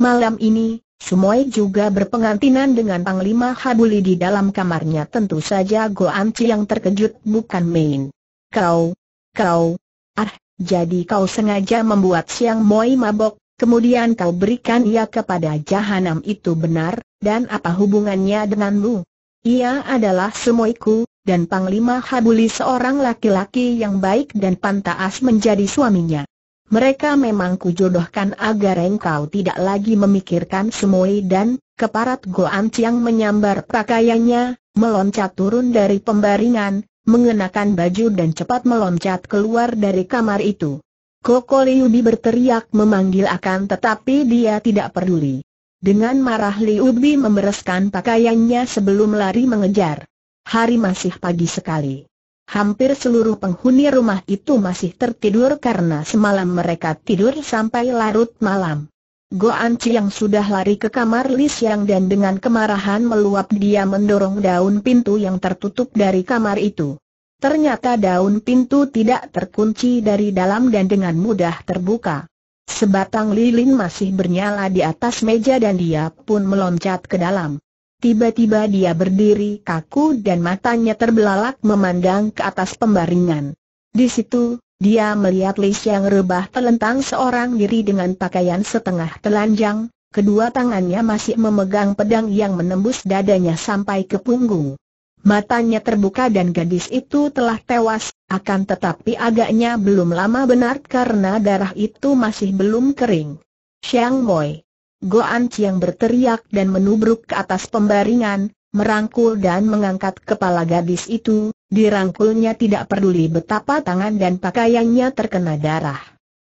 Malam ini, Sumoy juga berpengantinan dengan Panglima Habuli di dalam kamarnya tentu saja Go Anci yang terkejut bukan main. Kau, kau, ah, jadi kau sengaja membuat Siang Moi mabok, kemudian kau berikan ia kepada jahanam itu benar, dan apa hubungannya denganmu? Ia adalah Sumoiku, dan Panglima Habuli seorang laki-laki yang baik dan pantas menjadi suaminya. Mereka memang kujodohkan agar engkau tidak lagi memikirkan semuai dan, keparat Goan Chiang menyambar pakaiannya, meloncat turun dari pembaringan, mengenakan baju dan cepat meloncat keluar dari kamar itu. Koko Bi berteriak memanggil akan tetapi dia tidak peduli. Dengan marah Bi membereskan pakaiannya sebelum lari mengejar. Hari masih pagi sekali. Hampir seluruh penghuni rumah itu masih tertidur karena semalam mereka tidur sampai larut malam. Go Anci yang sudah lari ke kamar Li Xiang dan dengan kemarahan meluap dia mendorong daun pintu yang tertutup dari kamar itu. Ternyata daun pintu tidak terkunci dari dalam dan dengan mudah terbuka. Sebatang lilin masih bernyala di atas meja dan dia pun meloncat ke dalam. Tiba-tiba dia berdiri kaku dan matanya terbelalak memandang ke atas pembaringan. Di situ, dia melihat Li Xiang rebah telentang seorang diri dengan pakaian setengah telanjang, kedua tangannya masih memegang pedang yang menembus dadanya sampai ke punggung. Matanya terbuka dan gadis itu telah tewas, akan tetapi agaknya belum lama benar karena darah itu masih belum kering. Xiang Moi Goan Chiang berteriak dan menubruk ke atas pembaringan, merangkul dan mengangkat kepala gadis itu, dirangkulnya tidak peduli betapa tangan dan pakaiannya terkena darah.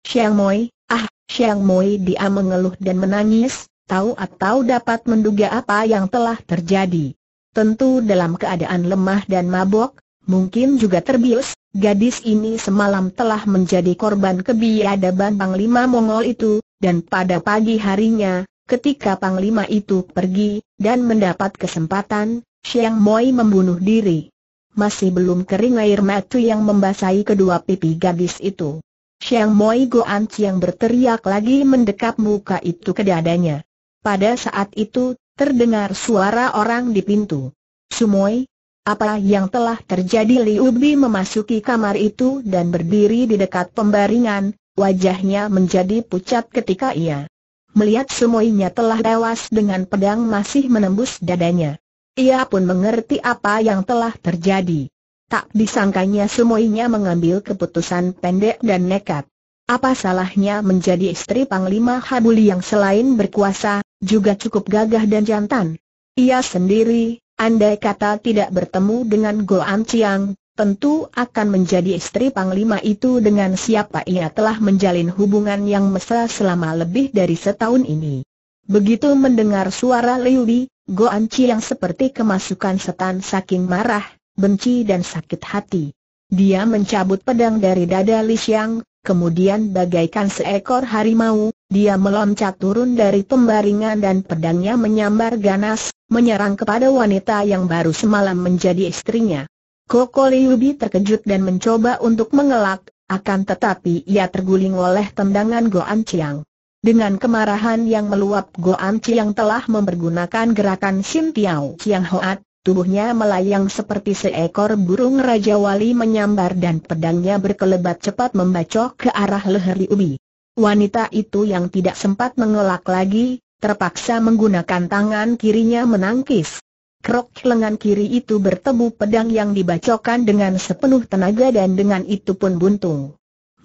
Xiang Moi, ah, Xiang Moi dia mengeluh dan menangis, tahu atau dapat menduga apa yang telah terjadi. Tentu dalam keadaan lemah dan mabok, mungkin juga terbius, Gadis ini semalam telah menjadi korban kebiadaban Panglima Mongol itu, dan pada pagi harinya, ketika Panglima itu pergi, dan mendapat kesempatan, Xiang Moi membunuh diri. Masih belum kering air mata yang membasahi kedua pipi gadis itu. Xiang Moi Goan Chiang berteriak lagi mendekap muka itu ke dadanya. Pada saat itu, terdengar suara orang di pintu. Sumoi, apa yang telah terjadi Liu Bi memasuki kamar itu dan berdiri di dekat pembaringan, wajahnya menjadi pucat ketika ia melihat semuanya telah tewas dengan pedang masih menembus dadanya. Ia pun mengerti apa yang telah terjadi. Tak disangkanya semuanya mengambil keputusan pendek dan nekat. Apa salahnya menjadi istri Panglima Habuli yang selain berkuasa, juga cukup gagah dan jantan? Ia sendiri, Andai kata tidak bertemu dengan Goan Chiang, tentu akan menjadi istri Panglima itu dengan siapa ia telah menjalin hubungan yang mesra selama lebih dari setahun ini. Begitu mendengar suara Liu Li, Goan Chiang seperti kemasukan setan saking marah, benci dan sakit hati. Dia mencabut pedang dari dada Li Xiang, kemudian bagaikan seekor harimau, dia meloncat turun dari pembaringan dan pedangnya menyambar ganas, menyerang kepada wanita yang baru semalam menjadi istrinya. Koko Liubi terkejut dan mencoba untuk mengelak, akan tetapi ia terguling oleh tendangan Goan Chiang. Dengan kemarahan yang meluap Goan Chiang telah mempergunakan gerakan Sin Tiao Chiang Hoat, tubuhnya melayang seperti seekor burung Raja Wali menyambar dan pedangnya berkelebat cepat membacok ke arah leher Liubi. Wanita itu yang tidak sempat mengelak lagi, terpaksa menggunakan tangan kirinya menangkis. Krok lengan kiri itu bertemu pedang yang dibacokan dengan sepenuh tenaga dan dengan itu pun buntung.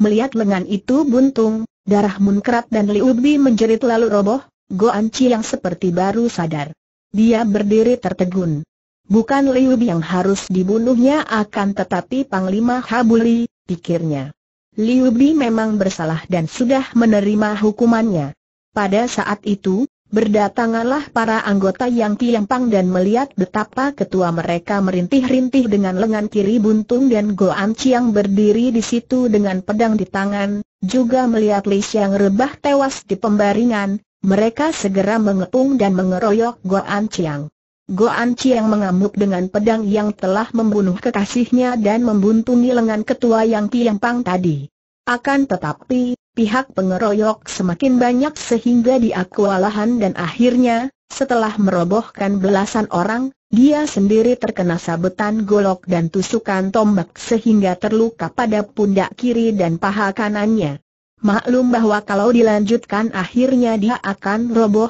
Melihat lengan itu buntung, darah munkrat dan Liubi menjerit lalu roboh, Goan Chi yang seperti baru sadar. Dia berdiri tertegun. Bukan Liubi yang harus dibunuhnya akan tetapi Panglima Habuli, pikirnya. Liu Bi memang bersalah dan sudah menerima hukumannya. Pada saat itu, berdatanganlah para anggota yang tiampang dan melihat betapa ketua mereka merintih-rintih dengan lengan kiri buntung dan Goan Chiang berdiri di situ dengan pedang di tangan, juga melihat Li Xiang rebah tewas di pembaringan, mereka segera mengepung dan mengeroyok Goan Chiang. Goan Chiang mengamuk dengan pedang yang telah membunuh kekasihnya dan membuntungi lengan ketua yang pang tadi. Akan tetapi, pihak pengeroyok semakin banyak sehingga dia kewalahan dan akhirnya, setelah merobohkan belasan orang, dia sendiri terkena sabetan golok dan tusukan tombak sehingga terluka pada pundak kiri dan paha kanannya. Maklum bahwa kalau dilanjutkan akhirnya dia akan roboh,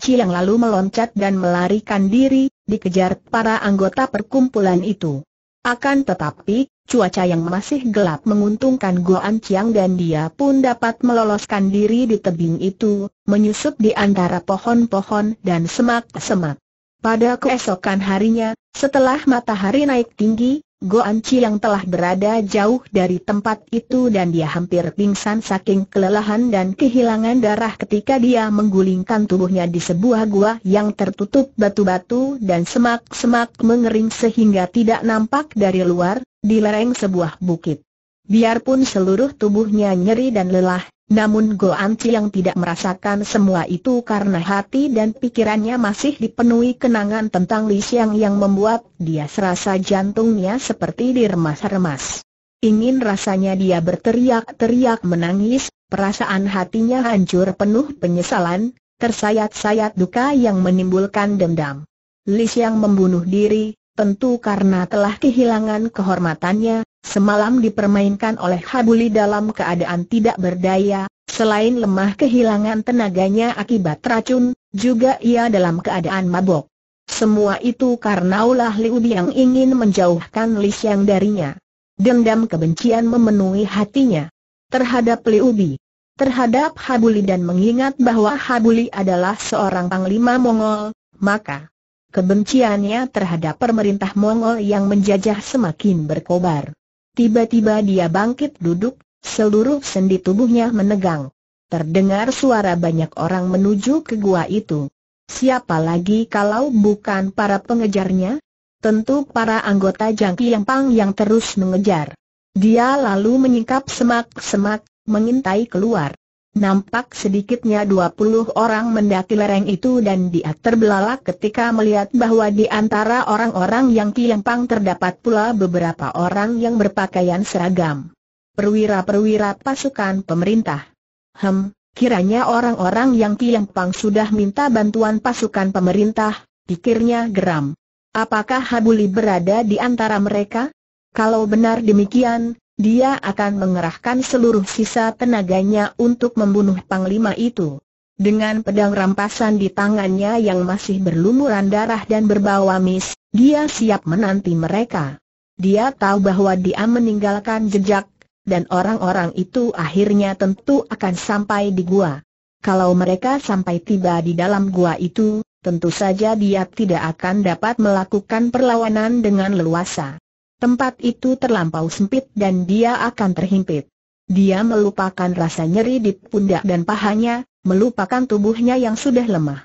Chi yang lalu meloncat dan melarikan diri, dikejar para anggota perkumpulan itu. Akan tetapi, cuaca yang masih gelap menguntungkan Goan Chiang dan dia pun dapat meloloskan diri di tebing itu, menyusup di antara pohon-pohon dan semak-semak. Pada keesokan harinya, setelah matahari naik tinggi, Goanci yang telah berada jauh dari tempat itu dan dia hampir pingsan saking kelelahan dan kehilangan darah ketika dia menggulingkan tubuhnya di sebuah gua yang tertutup batu-batu dan semak-semak mengering sehingga tidak nampak dari luar, di lereng sebuah bukit. Biarpun seluruh tubuhnya nyeri dan lelah, namun Goanti yang tidak merasakan semua itu karena hati dan pikirannya masih dipenuhi kenangan tentang Li Xiang yang membuat dia serasa jantungnya seperti diremas-remas. Ingin rasanya dia berteriak-teriak menangis, perasaan hatinya hancur penuh penyesalan, tersayat-sayat duka yang menimbulkan dendam. Li Xiang membunuh diri, tentu karena telah kehilangan kehormatannya, semalam dipermainkan oleh Habuli dalam keadaan tidak berdaya, selain lemah kehilangan tenaganya akibat racun, juga ia dalam keadaan mabok. Semua itu karena ulah Liu yang ingin menjauhkan Li Xiang darinya. Dendam kebencian memenuhi hatinya. Terhadap Liu Bi. Terhadap Habuli dan mengingat bahwa Habuli adalah seorang panglima Mongol, maka kebenciannya terhadap pemerintah Mongol yang menjajah semakin berkobar. Tiba-tiba dia bangkit duduk, seluruh sendi tubuhnya menegang. Terdengar suara banyak orang menuju ke gua itu. Siapa lagi kalau bukan para pengejarnya? Tentu para anggota Jangki Yang Pang yang terus mengejar. Dia lalu menyingkap semak-semak, mengintai keluar. Nampak sedikitnya 20 orang mendaki lereng itu dan dia terbelalak ketika melihat bahwa di antara orang-orang yang pang terdapat pula beberapa orang yang berpakaian seragam. Perwira-perwira pasukan pemerintah. Hem, kiranya orang-orang yang pang sudah minta bantuan pasukan pemerintah, pikirnya geram. Apakah Habuli berada di antara mereka? Kalau benar demikian, dia akan mengerahkan seluruh sisa tenaganya untuk membunuh Panglima itu. Dengan pedang rampasan di tangannya yang masih berlumuran darah dan berbau amis, dia siap menanti mereka. Dia tahu bahwa dia meninggalkan jejak, dan orang-orang itu akhirnya tentu akan sampai di gua. Kalau mereka sampai tiba di dalam gua itu, tentu saja dia tidak akan dapat melakukan perlawanan dengan leluasa. Tempat itu terlampau sempit dan dia akan terhimpit. Dia melupakan rasa nyeri di pundak dan pahanya, melupakan tubuhnya yang sudah lemah.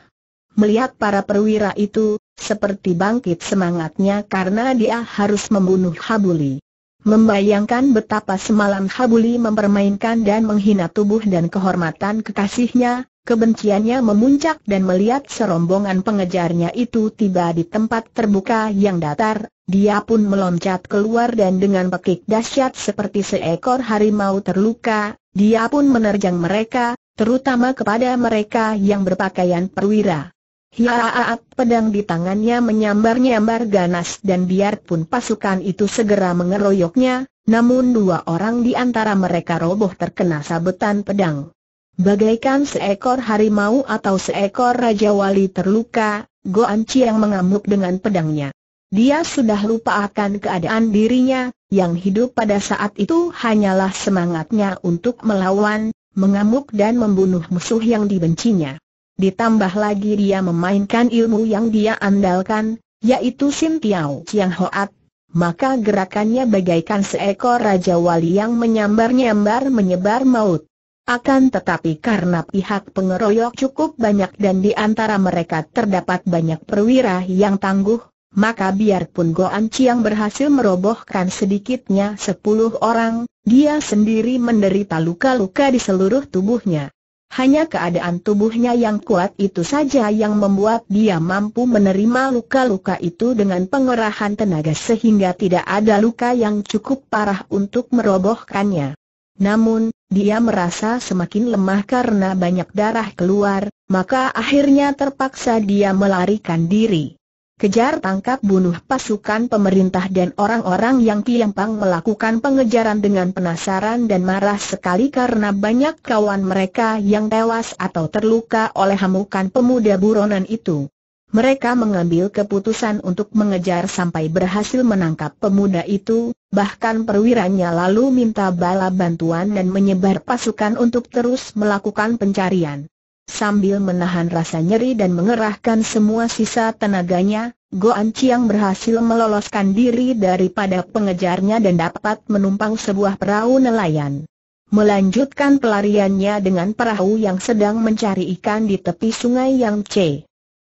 Melihat para perwira itu, seperti bangkit semangatnya karena dia harus membunuh Habuli. Membayangkan betapa semalam Habuli mempermainkan dan menghina tubuh dan kehormatan kekasihnya, Kebenciannya memuncak dan melihat serombongan pengejarnya itu tiba di tempat terbuka yang datar, dia pun meloncat keluar dan dengan pekik dahsyat seperti seekor harimau terluka, dia pun menerjang mereka, terutama kepada mereka yang berpakaian perwira. Hiaaat pedang di tangannya menyambar-nyambar ganas dan biarpun pasukan itu segera mengeroyoknya, namun dua orang di antara mereka roboh terkena sabetan pedang. Bagaikan seekor harimau atau seekor Raja Wali terluka, Goan yang mengamuk dengan pedangnya. Dia sudah lupa akan keadaan dirinya, yang hidup pada saat itu hanyalah semangatnya untuk melawan, mengamuk dan membunuh musuh yang dibencinya. Ditambah lagi dia memainkan ilmu yang dia andalkan, yaitu Sim Tiao Chiang Hoat. Maka gerakannya bagaikan seekor Raja Wali yang menyambar-nyambar menyebar maut. Akan tetapi karena pihak pengeroyok cukup banyak dan di antara mereka terdapat banyak perwira yang tangguh, maka biarpun Goan Chiang berhasil merobohkan sedikitnya sepuluh orang, dia sendiri menderita luka-luka di seluruh tubuhnya. Hanya keadaan tubuhnya yang kuat itu saja yang membuat dia mampu menerima luka-luka itu dengan pengerahan tenaga sehingga tidak ada luka yang cukup parah untuk merobohkannya. Namun, dia merasa semakin lemah karena banyak darah keluar, maka akhirnya terpaksa dia melarikan diri. Kejar tangkap bunuh pasukan pemerintah dan orang-orang yang tiampang melakukan pengejaran dengan penasaran dan marah sekali karena banyak kawan mereka yang tewas atau terluka oleh hamukan pemuda buronan itu. Mereka mengambil keputusan untuk mengejar sampai berhasil menangkap pemuda itu, bahkan perwiranya lalu minta bala bantuan dan menyebar pasukan untuk terus melakukan pencarian. Sambil menahan rasa nyeri dan mengerahkan semua sisa tenaganya, Go Goan Chiang berhasil meloloskan diri daripada pengejarnya dan dapat menumpang sebuah perahu nelayan. Melanjutkan pelariannya dengan perahu yang sedang mencari ikan di tepi sungai Yang Che.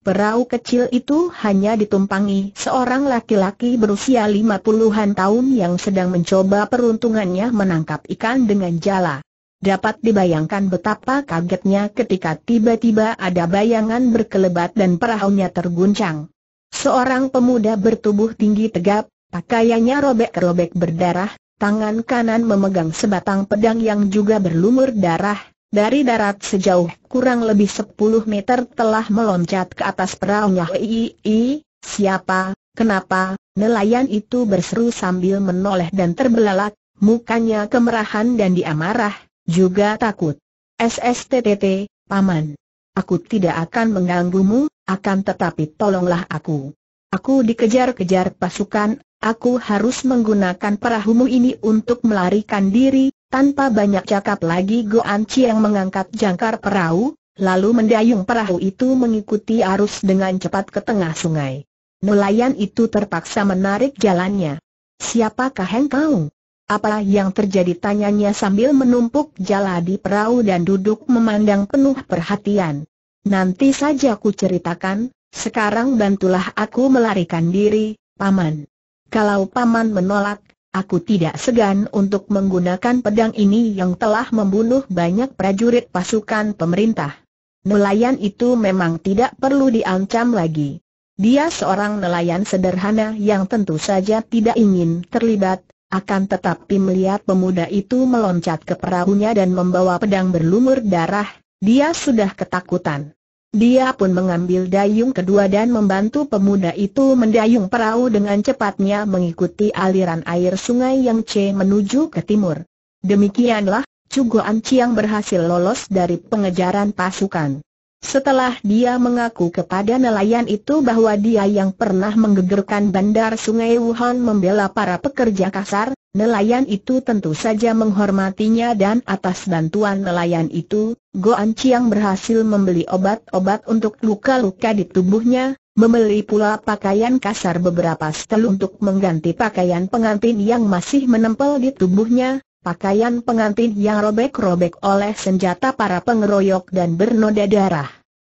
Perahu kecil itu hanya ditumpangi seorang laki-laki berusia lima puluhan tahun yang sedang mencoba peruntungannya menangkap ikan dengan jala. Dapat dibayangkan betapa kagetnya ketika tiba-tiba ada bayangan berkelebat dan perahunya terguncang. Seorang pemuda bertubuh tinggi tegap, pakaiannya robek-robek berdarah, tangan kanan memegang sebatang pedang yang juga berlumur darah, dari darat sejauh kurang lebih 10 meter telah meloncat ke atas perahunya Ii, siapa, kenapa, nelayan itu berseru sambil menoleh dan terbelalak, mukanya kemerahan dan dia marah, juga takut. SSTTT, Paman. Aku tidak akan mengganggumu, akan tetapi tolonglah aku. Aku dikejar-kejar pasukan, aku harus menggunakan perahumu ini untuk melarikan diri, tanpa banyak cakap lagi Goan Chiang mengangkat jangkar perahu, lalu mendayung perahu itu mengikuti arus dengan cepat ke tengah sungai. Nelayan itu terpaksa menarik jalannya. Siapakah Kau? Apa yang terjadi tanyanya sambil menumpuk jala di perahu dan duduk memandang penuh perhatian. Nanti saja ku ceritakan, sekarang bantulah aku melarikan diri, Paman. Kalau Paman menolak, Aku tidak segan untuk menggunakan pedang ini yang telah membunuh banyak prajurit pasukan pemerintah. Nelayan itu memang tidak perlu diancam lagi. Dia seorang nelayan sederhana yang tentu saja tidak ingin terlibat, akan tetapi melihat pemuda itu meloncat ke perahunya dan membawa pedang berlumur darah, dia sudah ketakutan. Dia pun mengambil dayung kedua dan membantu pemuda itu mendayung perahu dengan cepatnya mengikuti aliran air sungai yang C menuju ke timur. Demikianlah, Cugoan Chiang berhasil lolos dari pengejaran pasukan. Setelah dia mengaku kepada nelayan itu bahwa dia yang pernah menggegerkan bandar sungai Wuhan membela para pekerja kasar, Nelayan itu tentu saja menghormatinya dan atas bantuan nelayan itu, Goan Chiang berhasil membeli obat-obat untuk luka-luka di tubuhnya, membeli pula pakaian kasar beberapa setel untuk mengganti pakaian pengantin yang masih menempel di tubuhnya, pakaian pengantin yang robek-robek oleh senjata para pengeroyok dan bernoda darah.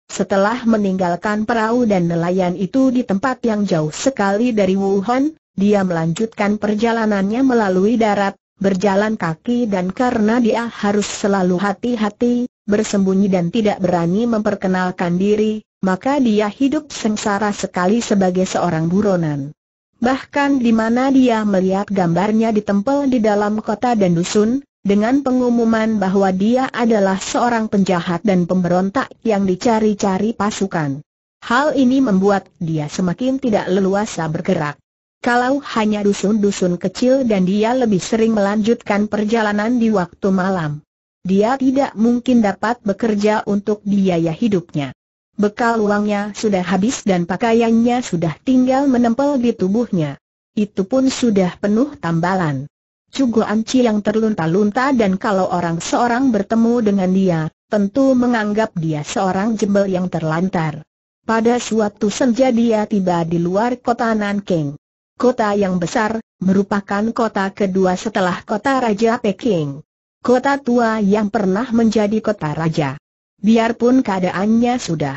Setelah meninggalkan perahu dan nelayan itu di tempat yang jauh sekali dari Wuhan, dia melanjutkan perjalanannya melalui darat, berjalan kaki dan karena dia harus selalu hati-hati, bersembunyi dan tidak berani memperkenalkan diri, maka dia hidup sengsara sekali sebagai seorang buronan. Bahkan di mana dia melihat gambarnya ditempel di dalam kota dan dusun, dengan pengumuman bahwa dia adalah seorang penjahat dan pemberontak yang dicari-cari pasukan. Hal ini membuat dia semakin tidak leluasa bergerak. Kalau hanya dusun-dusun kecil dan dia lebih sering melanjutkan perjalanan di waktu malam. Dia tidak mungkin dapat bekerja untuk biaya hidupnya. Bekal uangnya sudah habis dan pakaiannya sudah tinggal menempel di tubuhnya. Itu pun sudah penuh tambalan. Cugu Anci yang terlunta-lunta dan kalau orang seorang bertemu dengan dia, tentu menganggap dia seorang jembel yang terlantar. Pada suatu senja dia tiba di luar kota Nanking. Kota yang besar, merupakan kota kedua setelah kota Raja Peking. Kota tua yang pernah menjadi kota raja. Biarpun keadaannya sudah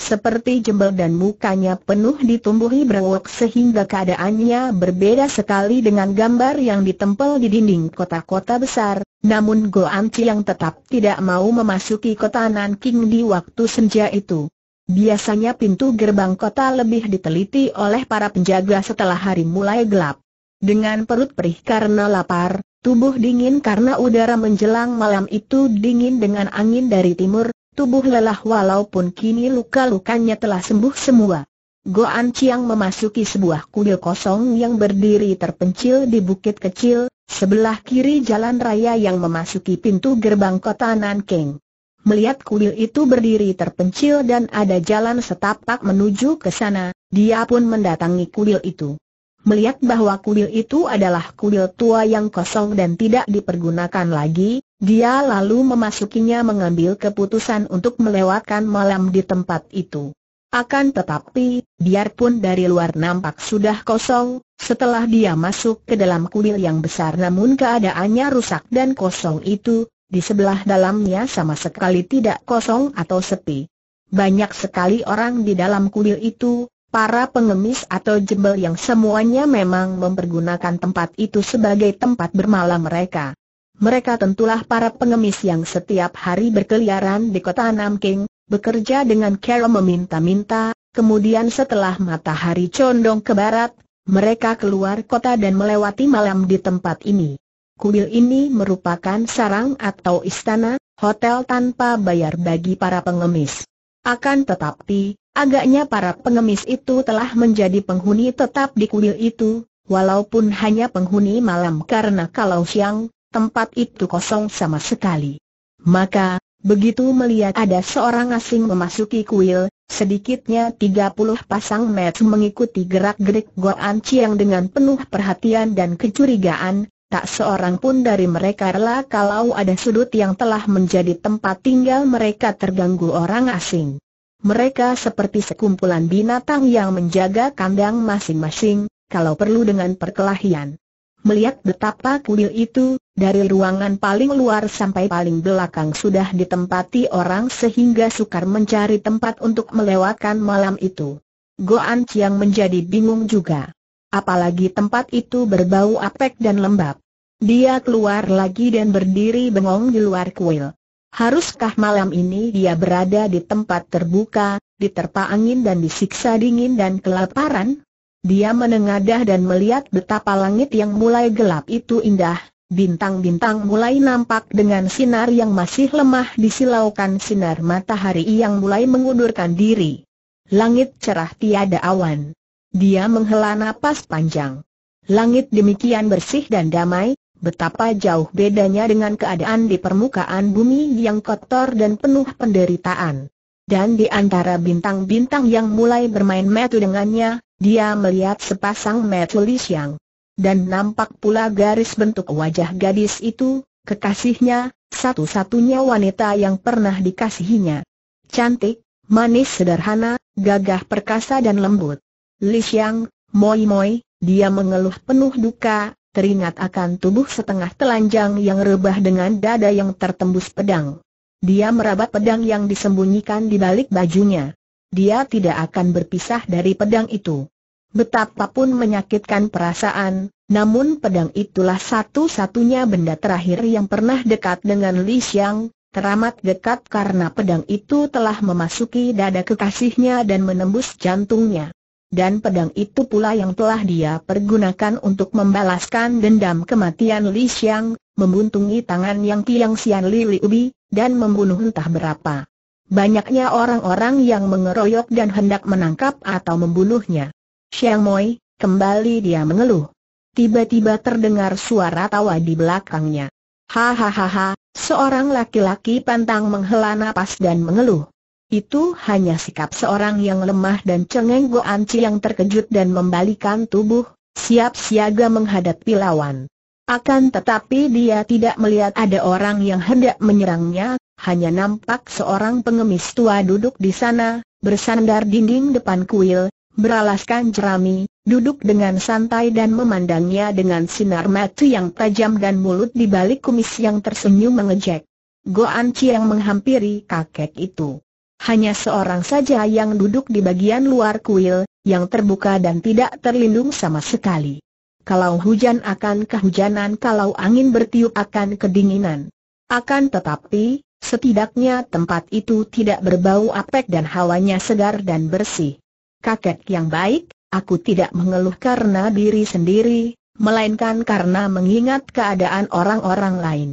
seperti jembel dan mukanya penuh ditumbuhi berwok sehingga keadaannya berbeda sekali dengan gambar yang ditempel di dinding kota-kota besar, namun Goan Chiang yang tetap tidak mau memasuki kota Nanking di waktu senja itu. Biasanya pintu gerbang kota lebih diteliti oleh para penjaga setelah hari mulai gelap. Dengan perut perih karena lapar, tubuh dingin karena udara menjelang malam itu dingin dengan angin dari timur, tubuh lelah walaupun kini luka-lukanya telah sembuh semua. Goan Chiang memasuki sebuah kuil kosong yang berdiri terpencil di bukit kecil, sebelah kiri jalan raya yang memasuki pintu gerbang kota Nanking. Melihat kuil itu berdiri terpencil dan ada jalan setapak menuju ke sana, dia pun mendatangi kuil itu. Melihat bahwa kuil itu adalah kuil tua yang kosong dan tidak dipergunakan lagi, dia lalu memasukinya mengambil keputusan untuk melewatkan malam di tempat itu. Akan tetapi, biarpun dari luar nampak sudah kosong, setelah dia masuk ke dalam kuil yang besar namun keadaannya rusak dan kosong itu, di sebelah dalamnya sama sekali tidak kosong atau sepi. Banyak sekali orang di dalam kuil itu, para pengemis atau jebel yang semuanya memang mempergunakan tempat itu sebagai tempat bermalam mereka. Mereka tentulah para pengemis yang setiap hari berkeliaran di kota Namking, bekerja dengan cara meminta-minta, kemudian setelah matahari condong ke barat, mereka keluar kota dan melewati malam di tempat ini. Kuil ini merupakan sarang atau istana, hotel tanpa bayar bagi para pengemis. Akan tetapi, agaknya para pengemis itu telah menjadi penghuni tetap di kuil itu, walaupun hanya penghuni malam karena kalau siang, tempat itu kosong sama sekali. Maka, begitu melihat ada seorang asing memasuki kuil, sedikitnya 30 pasang mata mengikuti gerak-gerik Goan Chiang dengan penuh perhatian dan kecurigaan, Tak seorang pun dari mereka rela kalau ada sudut yang telah menjadi tempat tinggal mereka terganggu orang asing. Mereka seperti sekumpulan binatang yang menjaga kandang masing-masing, kalau perlu dengan perkelahian. Melihat betapa kuil itu, dari ruangan paling luar sampai paling belakang sudah ditempati orang sehingga sukar mencari tempat untuk melewatkan malam itu. Goan Chiang menjadi bingung juga apalagi tempat itu berbau apek dan lembab. Dia keluar lagi dan berdiri bengong di luar kuil. Haruskah malam ini dia berada di tempat terbuka, diterpa angin dan disiksa dingin dan kelaparan? Dia menengadah dan melihat betapa langit yang mulai gelap itu indah, bintang-bintang mulai nampak dengan sinar yang masih lemah disilaukan sinar matahari yang mulai mengundurkan diri. Langit cerah tiada awan. Dia menghela nafas panjang. Langit demikian bersih dan damai, betapa jauh bedanya dengan keadaan di permukaan bumi yang kotor dan penuh penderitaan. Dan di antara bintang-bintang yang mulai bermain metu dengannya, dia melihat sepasang metu lisyang. Dan nampak pula garis bentuk wajah gadis itu, kekasihnya, satu-satunya wanita yang pernah dikasihinya. Cantik, manis sederhana, gagah perkasa dan lembut. Li Xiang, moi moi, dia mengeluh penuh duka, teringat akan tubuh setengah telanjang yang rebah dengan dada yang tertembus pedang. Dia meraba pedang yang disembunyikan di balik bajunya. Dia tidak akan berpisah dari pedang itu. Betapapun menyakitkan perasaan, namun pedang itulah satu-satunya benda terakhir yang pernah dekat dengan Li Xiang, teramat dekat karena pedang itu telah memasuki dada kekasihnya dan menembus jantungnya dan pedang itu pula yang telah dia pergunakan untuk membalaskan dendam kematian Li Xiang, membuntungi tangan Yang Tiang Xian Li Liubi, dan membunuh entah berapa. Banyaknya orang-orang yang mengeroyok dan hendak menangkap atau membunuhnya. Xiang Moi, kembali dia mengeluh. Tiba-tiba terdengar suara tawa di belakangnya. Hahaha, seorang laki-laki pantang menghela napas dan mengeluh. Itu hanya sikap seorang yang lemah dan cengeng go anci yang terkejut dan membalikan tubuh, siap siaga menghadapi lawan. Akan tetapi dia tidak melihat ada orang yang hendak menyerangnya, hanya nampak seorang pengemis tua duduk di sana, bersandar dinding depan kuil, beralaskan jerami, duduk dengan santai dan memandangnya dengan sinar mata yang tajam dan mulut di balik kumis yang tersenyum mengejek. go anci yang menghampiri kakek itu. Hanya seorang saja yang duduk di bagian luar kuil, yang terbuka dan tidak terlindung sama sekali. Kalau hujan akan kehujanan, kalau angin bertiup akan kedinginan. Akan tetapi, setidaknya tempat itu tidak berbau apek dan hawanya segar dan bersih. Kakek yang baik, aku tidak mengeluh karena diri sendiri, melainkan karena mengingat keadaan orang-orang lain.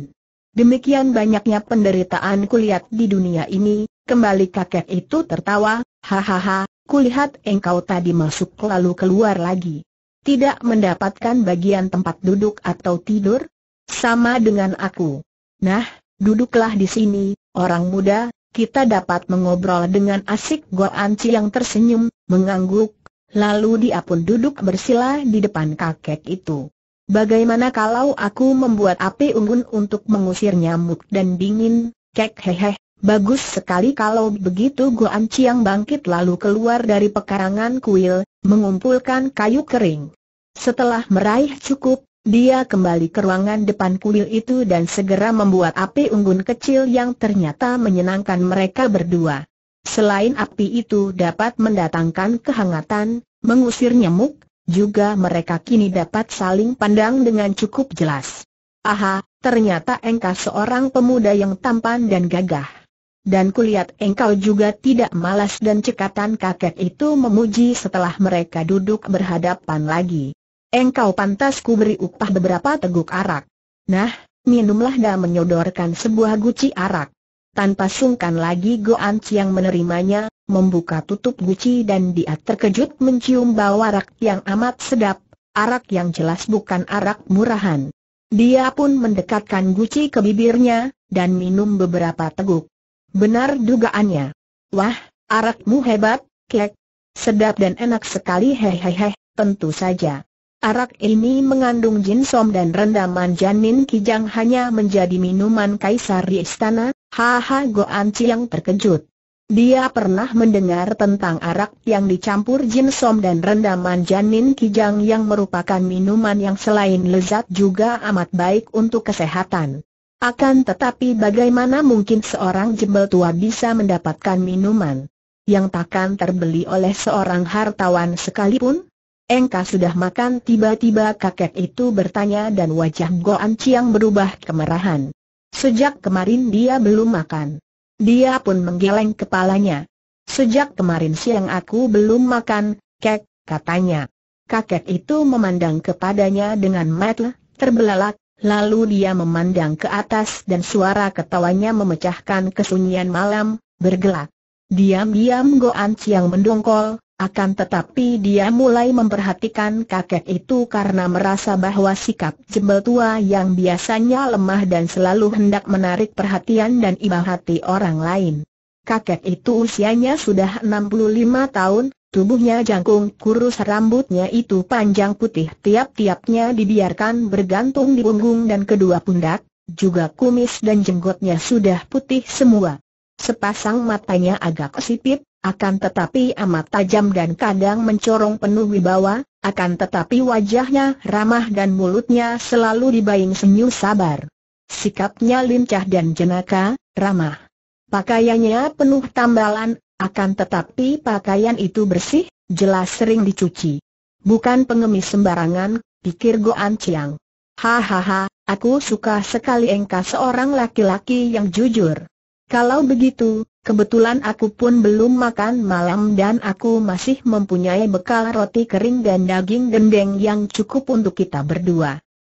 Demikian banyaknya penderitaan kulihat di dunia ini, Kembali kakek itu tertawa, hahaha, kulihat engkau tadi masuk lalu keluar lagi. Tidak mendapatkan bagian tempat duduk atau tidur? Sama dengan aku. Nah, duduklah di sini, orang muda, kita dapat mengobrol dengan asik Goanci yang tersenyum, mengangguk, lalu dia pun duduk bersila di depan kakek itu. Bagaimana kalau aku membuat api unggun untuk mengusir nyamuk dan dingin, kek hehe, Bagus sekali kalau begitu Guan Chiang bangkit lalu keluar dari pekarangan kuil, mengumpulkan kayu kering. Setelah meraih cukup, dia kembali ke ruangan depan kuil itu dan segera membuat api unggun kecil yang ternyata menyenangkan mereka berdua. Selain api itu dapat mendatangkan kehangatan, mengusir nyamuk, juga mereka kini dapat saling pandang dengan cukup jelas. Aha, ternyata engkau seorang pemuda yang tampan dan gagah dan kulihat engkau juga tidak malas dan cekatan kakek itu memuji setelah mereka duduk berhadapan lagi. Engkau pantas ku beri upah beberapa teguk arak. Nah, minumlah dan menyodorkan sebuah guci arak. Tanpa sungkan lagi Goan Chiang menerimanya, membuka tutup guci dan dia terkejut mencium bau arak yang amat sedap, arak yang jelas bukan arak murahan. Dia pun mendekatkan guci ke bibirnya, dan minum beberapa teguk. Benar dugaannya. Wah, arakmu hebat, kek. Sedap dan enak sekali hehehe, tentu saja. Arak ini mengandung som dan rendaman janin kijang hanya menjadi minuman kaisar di istana, haha Goan Chiang terkejut. Dia pernah mendengar tentang arak yang dicampur som dan rendaman janin kijang yang merupakan minuman yang selain lezat juga amat baik untuk kesehatan. Akan tetapi bagaimana mungkin seorang jembel tua bisa mendapatkan minuman yang takkan terbeli oleh seorang hartawan sekalipun? Engkau sudah makan tiba-tiba kakek itu bertanya dan wajah Goan Chiang berubah kemerahan. Sejak kemarin dia belum makan. Dia pun menggeleng kepalanya. Sejak kemarin siang aku belum makan, kek, katanya. Kakek itu memandang kepadanya dengan mata terbelalak, Lalu dia memandang ke atas dan suara ketawanya memecahkan kesunyian malam, bergelak. Diam-diam Go Chiang mendongkol, akan tetapi dia mulai memperhatikan kakek itu karena merasa bahwa sikap jembel tua yang biasanya lemah dan selalu hendak menarik perhatian dan ibah hati orang lain. Kakek itu usianya sudah 65 tahun, Tubuhnya jangkung, kurus rambutnya itu panjang putih tiap-tiapnya dibiarkan bergantung di punggung dan kedua pundak, juga kumis dan jenggotnya sudah putih semua. Sepasang matanya agak sipit, akan tetapi amat tajam dan kadang mencorong penuh wibawa, akan tetapi wajahnya ramah dan mulutnya selalu dibayang senyum sabar. Sikapnya lincah dan jenaka, ramah. Pakaiannya penuh tambalan, akan tetapi pakaian itu bersih, jelas sering dicuci. Bukan pengemis sembarangan, pikir Goan Chiang. Hahaha, aku suka sekali engkau seorang laki-laki yang jujur. Kalau begitu, kebetulan aku pun belum makan malam dan aku masih mempunyai bekal roti kering dan daging gendeng yang cukup untuk kita berdua.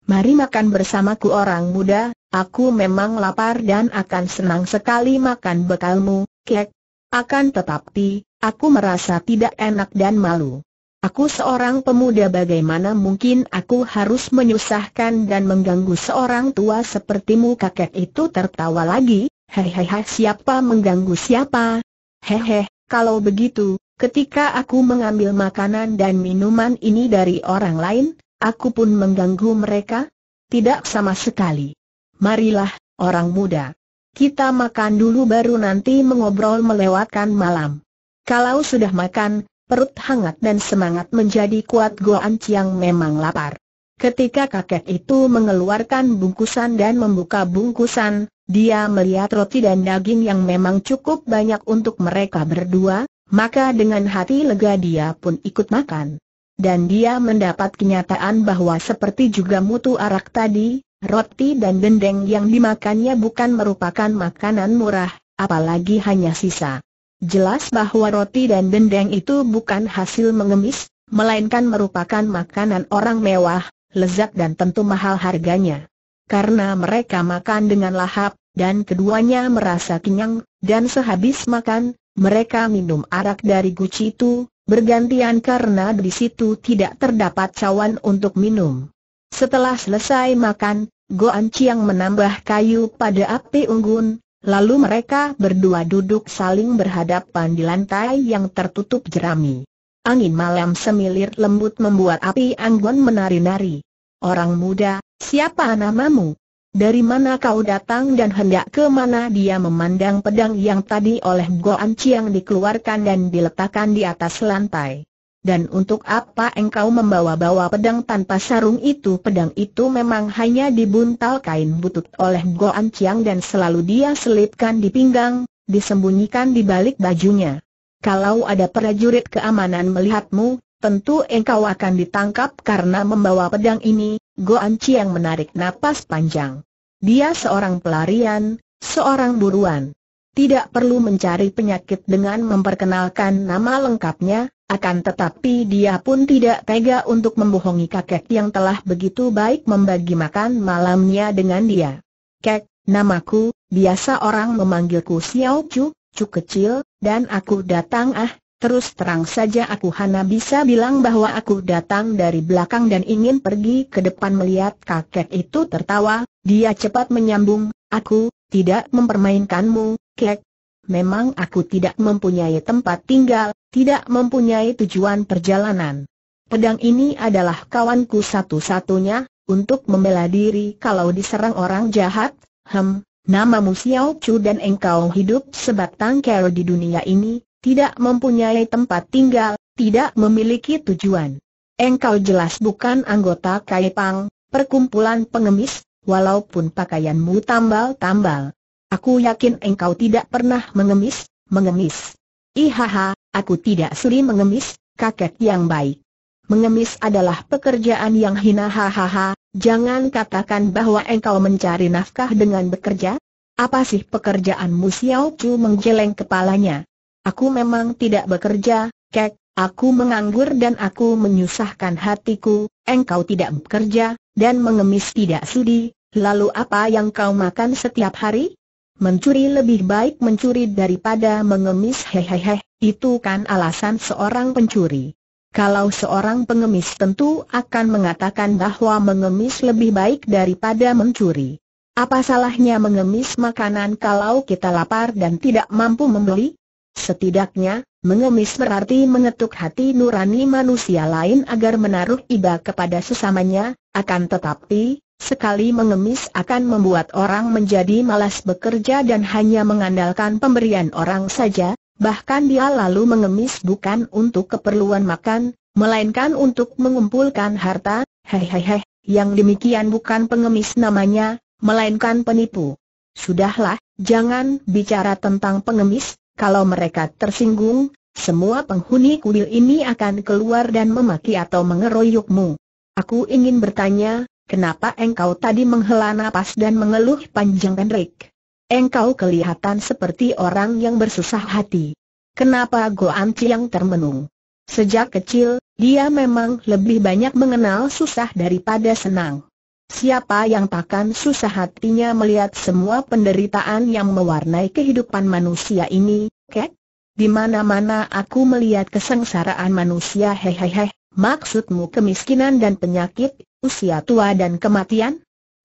Mari makan bersamaku orang muda, aku memang lapar dan akan senang sekali makan bekalmu, kek, akan tetapi, aku merasa tidak enak dan malu. Aku seorang pemuda bagaimana mungkin aku harus menyusahkan dan mengganggu seorang tua sepertimu kakek itu tertawa lagi, hehehe siapa mengganggu siapa? Hehe, kalau begitu, ketika aku mengambil makanan dan minuman ini dari orang lain, aku pun mengganggu mereka? Tidak sama sekali. Marilah, orang muda. Kita makan dulu baru nanti mengobrol melewatkan malam. Kalau sudah makan, perut hangat dan semangat menjadi kuat Goan Chiang memang lapar. Ketika kakek itu mengeluarkan bungkusan dan membuka bungkusan, dia melihat roti dan daging yang memang cukup banyak untuk mereka berdua, maka dengan hati lega dia pun ikut makan. Dan dia mendapat kenyataan bahwa seperti juga mutu arak tadi, Roti dan dendeng yang dimakannya bukan merupakan makanan murah, apalagi hanya sisa. Jelas bahwa roti dan dendeng itu bukan hasil mengemis, melainkan merupakan makanan orang mewah, lezat dan tentu mahal harganya. Karena mereka makan dengan lahap, dan keduanya merasa kenyang, dan sehabis makan, mereka minum arak dari guci itu, bergantian karena di situ tidak terdapat cawan untuk minum. Setelah selesai makan, Goan Chiang menambah kayu pada api unggun, lalu mereka berdua duduk saling berhadapan di lantai yang tertutup jerami. Angin malam semilir lembut membuat api anggun menari-nari. Orang muda, siapa namamu? Dari mana kau datang dan hendak ke mana dia memandang pedang yang tadi oleh Goan Chiang dikeluarkan dan diletakkan di atas lantai. Dan untuk apa engkau membawa-bawa pedang tanpa sarung itu? Pedang itu memang hanya dibuntal kain butut oleh Goan Chiang dan selalu dia selipkan di pinggang, disembunyikan di balik bajunya. Kalau ada prajurit keamanan melihatmu, tentu engkau akan ditangkap karena membawa pedang ini. Goan Chiang menarik napas panjang. Dia seorang pelarian, seorang buruan. Tidak perlu mencari penyakit dengan memperkenalkan nama lengkapnya, akan tetapi dia pun tidak tega untuk membohongi kakek yang telah begitu baik membagi makan malamnya dengan dia. Kek, namaku, biasa orang memanggilku Xiao Chu, Chu kecil, dan aku datang ah, terus terang saja aku hanya bisa bilang bahwa aku datang dari belakang dan ingin pergi ke depan melihat kakek itu tertawa, dia cepat menyambung, aku, tidak mempermainkanmu, kek. Memang aku tidak mempunyai tempat tinggal, tidak mempunyai tujuan perjalanan. Pedang ini adalah kawanku satu-satunya, untuk membela diri kalau diserang orang jahat, hem, namamu Xiao Chu dan engkau hidup sebatang kara di dunia ini, tidak mempunyai tempat tinggal, tidak memiliki tujuan. Engkau jelas bukan anggota Kaipang, perkumpulan pengemis, walaupun pakaianmu tambal-tambal. Aku yakin engkau tidak pernah mengemis, mengemis. Ihaha, Aku tidak sering mengemis, kakek yang baik. Mengemis adalah pekerjaan yang hina hahaha, jangan katakan bahwa engkau mencari nafkah dengan bekerja. Apa sih pekerjaanmu Xiao Chu menggeleng kepalanya. Aku memang tidak bekerja, kek, aku menganggur dan aku menyusahkan hatiku, engkau tidak bekerja, dan mengemis tidak sudi, lalu apa yang kau makan setiap hari? Mencuri lebih baik mencuri daripada mengemis hehehe, itu kan alasan seorang pencuri. Kalau seorang pengemis tentu akan mengatakan bahwa mengemis lebih baik daripada mencuri. Apa salahnya mengemis makanan kalau kita lapar dan tidak mampu membeli? Setidaknya, mengemis berarti mengetuk hati nurani manusia lain agar menaruh iba kepada sesamanya, akan tetapi, sekali mengemis akan membuat orang menjadi malas bekerja dan hanya mengandalkan pemberian orang saja, bahkan dia lalu mengemis bukan untuk keperluan makan, melainkan untuk mengumpulkan harta, hehehe, yang demikian bukan pengemis namanya, melainkan penipu. Sudahlah, jangan bicara tentang pengemis, kalau mereka tersinggung, semua penghuni kuil ini akan keluar dan memaki atau mengeroyokmu. Aku ingin bertanya, Kenapa engkau tadi menghela nafas dan mengeluh panjang pendek? Engkau kelihatan seperti orang yang bersusah hati. Kenapa Goan yang termenung? Sejak kecil, dia memang lebih banyak mengenal susah daripada senang. Siapa yang takkan susah hatinya melihat semua penderitaan yang mewarnai kehidupan manusia ini, kek? Di mana-mana aku melihat kesengsaraan manusia hehehe, maksudmu kemiskinan dan penyakit, usia tua dan kematian?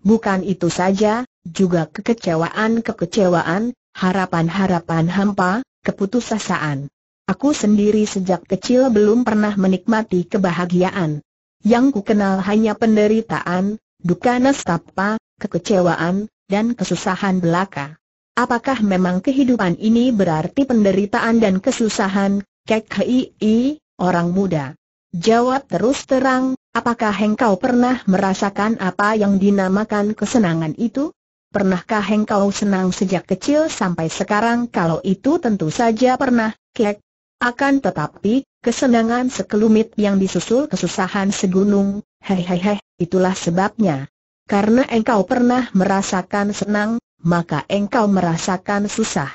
Bukan itu saja, juga kekecewaan-kekecewaan, harapan-harapan hampa, keputusasaan. Aku sendiri sejak kecil belum pernah menikmati kebahagiaan. Yang ku kenal hanya penderitaan, duka nestapa, kekecewaan, dan kesusahan belaka. Apakah memang kehidupan ini berarti penderitaan dan kesusahan, Kek Hei, orang muda? Jawab terus terang, Apakah engkau pernah merasakan apa yang dinamakan kesenangan itu? Pernahkah engkau senang sejak kecil sampai sekarang? Kalau itu tentu saja pernah, kek. Akan tetapi, kesenangan sekelumit yang disusul kesusahan segunung, hehehe, itulah sebabnya. Karena engkau pernah merasakan senang, maka engkau merasakan susah.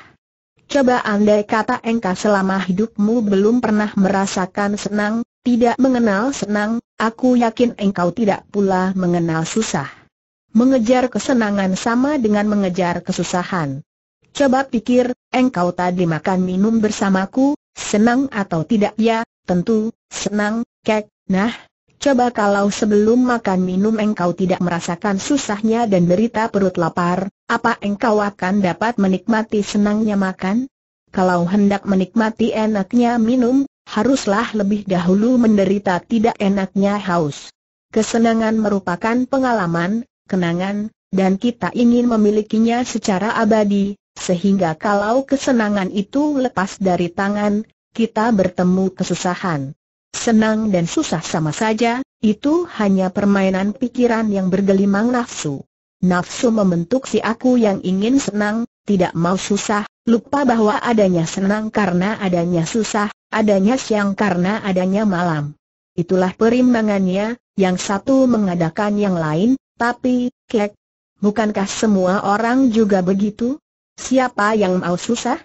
Coba andai kata engkau selama hidupmu belum pernah merasakan senang, tidak mengenal senang, Aku yakin engkau tidak pula mengenal susah. Mengejar kesenangan sama dengan mengejar kesusahan. Coba pikir, engkau tadi makan minum bersamaku, senang atau tidak ya, tentu, senang, kek, nah, coba kalau sebelum makan minum engkau tidak merasakan susahnya dan derita perut lapar, apa engkau akan dapat menikmati senangnya makan? Kalau hendak menikmati enaknya minum, haruslah lebih dahulu menderita tidak enaknya haus. Kesenangan merupakan pengalaman, kenangan, dan kita ingin memilikinya secara abadi, sehingga kalau kesenangan itu lepas dari tangan, kita bertemu kesusahan. Senang dan susah sama saja, itu hanya permainan pikiran yang bergelimang nafsu. Nafsu membentuk si aku yang ingin senang, tidak mau susah, lupa bahwa adanya senang karena adanya susah, adanya siang karena adanya malam. Itulah perimbangannya, yang satu mengadakan yang lain, tapi, kek, bukankah semua orang juga begitu? Siapa yang mau susah?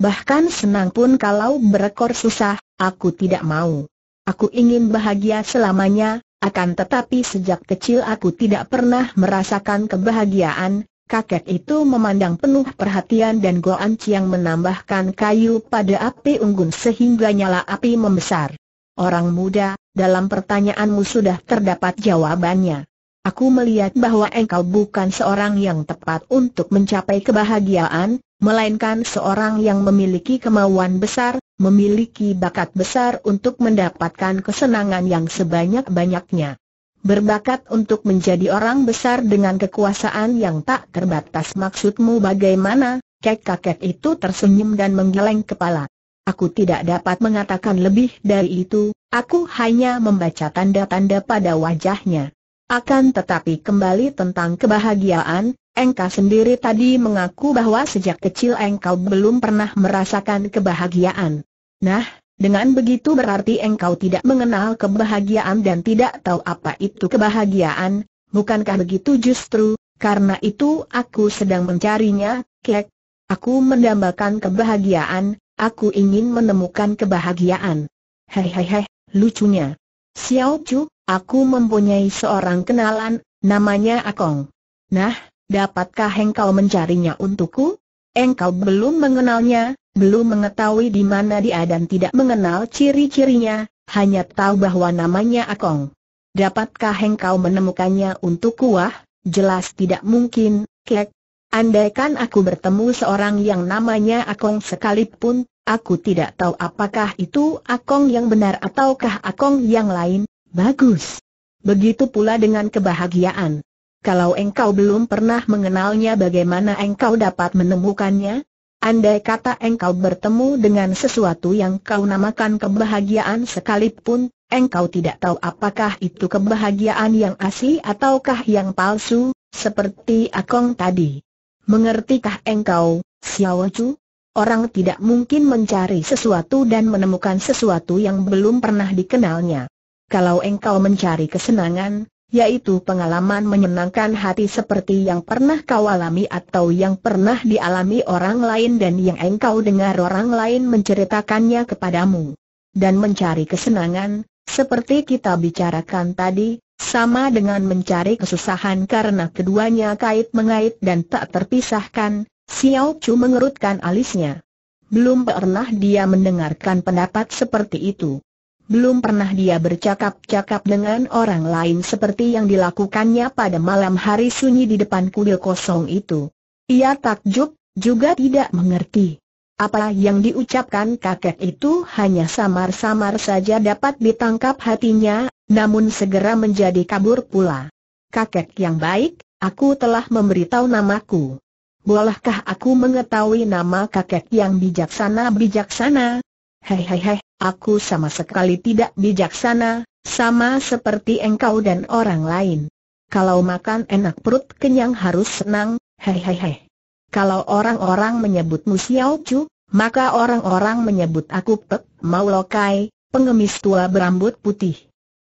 Bahkan senang pun kalau berekor susah, aku tidak mau. Aku ingin bahagia selamanya, akan tetapi sejak kecil aku tidak pernah merasakan kebahagiaan, Kakek itu memandang penuh perhatian dan Goan Chiang menambahkan kayu pada api unggun sehingga nyala api membesar. Orang muda, dalam pertanyaanmu sudah terdapat jawabannya. Aku melihat bahwa engkau bukan seorang yang tepat untuk mencapai kebahagiaan, melainkan seorang yang memiliki kemauan besar, memiliki bakat besar untuk mendapatkan kesenangan yang sebanyak-banyaknya. Berbakat untuk menjadi orang besar dengan kekuasaan yang tak terbatas maksudmu bagaimana? Kek kakek itu tersenyum dan menggeleng kepala. Aku tidak dapat mengatakan lebih dari itu, aku hanya membaca tanda-tanda pada wajahnya. Akan tetapi kembali tentang kebahagiaan, engkau sendiri tadi mengaku bahwa sejak kecil engkau belum pernah merasakan kebahagiaan. Nah, dengan begitu berarti engkau tidak mengenal kebahagiaan dan tidak tahu apa itu kebahagiaan, bukankah begitu justru, karena itu aku sedang mencarinya, kek. Aku mendambakan kebahagiaan, aku ingin menemukan kebahagiaan. Hehehe, lucunya. Xiao Chu, aku mempunyai seorang kenalan, namanya Akong. Nah, dapatkah engkau mencarinya untukku? Engkau belum mengenalnya, belum mengetahui di mana dia dan tidak mengenal ciri-cirinya, hanya tahu bahwa namanya Akong. Dapatkah engkau menemukannya untuk kuah? Jelas tidak mungkin, Kek. Andaikan aku bertemu seorang yang namanya Akong sekalipun, aku tidak tahu apakah itu Akong yang benar ataukah Akong yang lain. Bagus. Begitu pula dengan kebahagiaan. Kalau engkau belum pernah mengenalnya bagaimana engkau dapat menemukannya? Andai kata engkau bertemu dengan sesuatu yang kau namakan kebahagiaan sekalipun, engkau tidak tahu apakah itu kebahagiaan yang asli ataukah yang palsu, seperti Akong tadi. Mengertikah engkau, Xiao Chu? Orang tidak mungkin mencari sesuatu dan menemukan sesuatu yang belum pernah dikenalnya. Kalau engkau mencari kesenangan, yaitu pengalaman menyenangkan hati seperti yang pernah kau alami atau yang pernah dialami orang lain dan yang engkau dengar orang lain menceritakannya kepadamu. Dan mencari kesenangan, seperti kita bicarakan tadi, sama dengan mencari kesusahan karena keduanya kait mengait dan tak terpisahkan, Xiao Chu mengerutkan alisnya. Belum pernah dia mendengarkan pendapat seperti itu belum pernah dia bercakap-cakap dengan orang lain seperti yang dilakukannya pada malam hari sunyi di depan kuil kosong itu. Ia takjub, juga tidak mengerti. Apa yang diucapkan kakek itu hanya samar-samar saja dapat ditangkap hatinya, namun segera menjadi kabur pula. Kakek yang baik, aku telah memberitahu namaku. Bolehkah aku mengetahui nama kakek yang bijaksana-bijaksana? Hei hei hei, Aku sama sekali tidak bijaksana, sama seperti engkau dan orang lain. Kalau makan enak perut kenyang harus senang, hehehe. Kalau orang-orang menyebutmu Xiao Chu, maka orang-orang menyebut aku Pek Mau Lokai, pengemis tua berambut putih.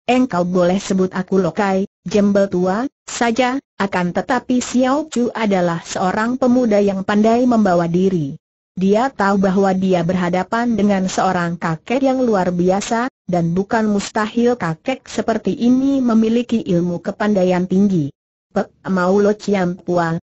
Engkau boleh sebut aku Lokai, jembel tua, saja, akan tetapi Xiao Chu adalah seorang pemuda yang pandai membawa diri. Dia tahu bahwa dia berhadapan dengan seorang kakek yang luar biasa, dan bukan mustahil kakek seperti ini memiliki ilmu kepandaian tinggi. Pek Mau Lo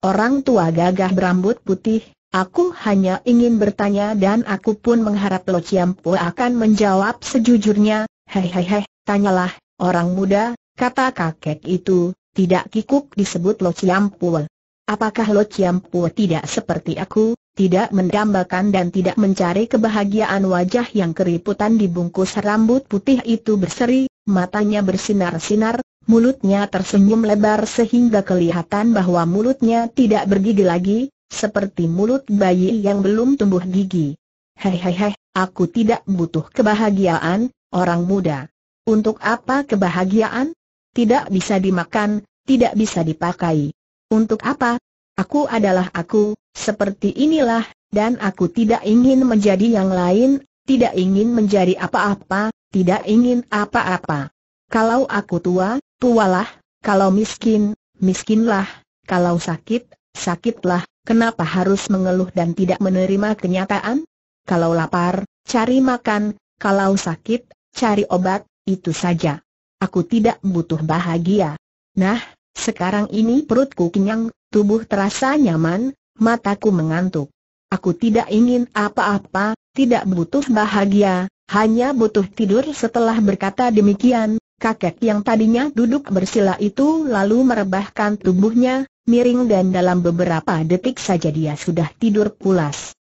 orang tua gagah berambut putih, aku hanya ingin bertanya dan aku pun mengharap Lo Chiam akan menjawab sejujurnya, hei hei hei, tanyalah, orang muda, kata kakek itu, tidak kikuk disebut Lo Chiam Apakah Lo Chiam tidak seperti aku, tidak mendambakan dan tidak mencari kebahagiaan wajah yang keriputan dibungkus rambut putih itu berseri, matanya bersinar-sinar, mulutnya tersenyum lebar sehingga kelihatan bahwa mulutnya tidak bergigi lagi, seperti mulut bayi yang belum tumbuh gigi. Hei hei hei, aku tidak butuh kebahagiaan, orang muda. Untuk apa kebahagiaan? Tidak bisa dimakan, tidak bisa dipakai. Untuk apa? Aku adalah aku, seperti inilah, dan aku tidak ingin menjadi yang lain, tidak ingin menjadi apa-apa, tidak ingin apa-apa. Kalau aku tua, tualah, kalau miskin, miskinlah, kalau sakit, sakitlah, kenapa harus mengeluh dan tidak menerima kenyataan? Kalau lapar, cari makan, kalau sakit, cari obat, itu saja. Aku tidak butuh bahagia. Nah, sekarang ini perutku kenyang, tubuh terasa nyaman, mataku mengantuk. Aku tidak ingin apa-apa, tidak butuh bahagia, hanya butuh tidur setelah berkata demikian, kakek yang tadinya duduk bersila itu lalu merebahkan tubuhnya, miring dan dalam beberapa detik saja dia sudah tidur pulas.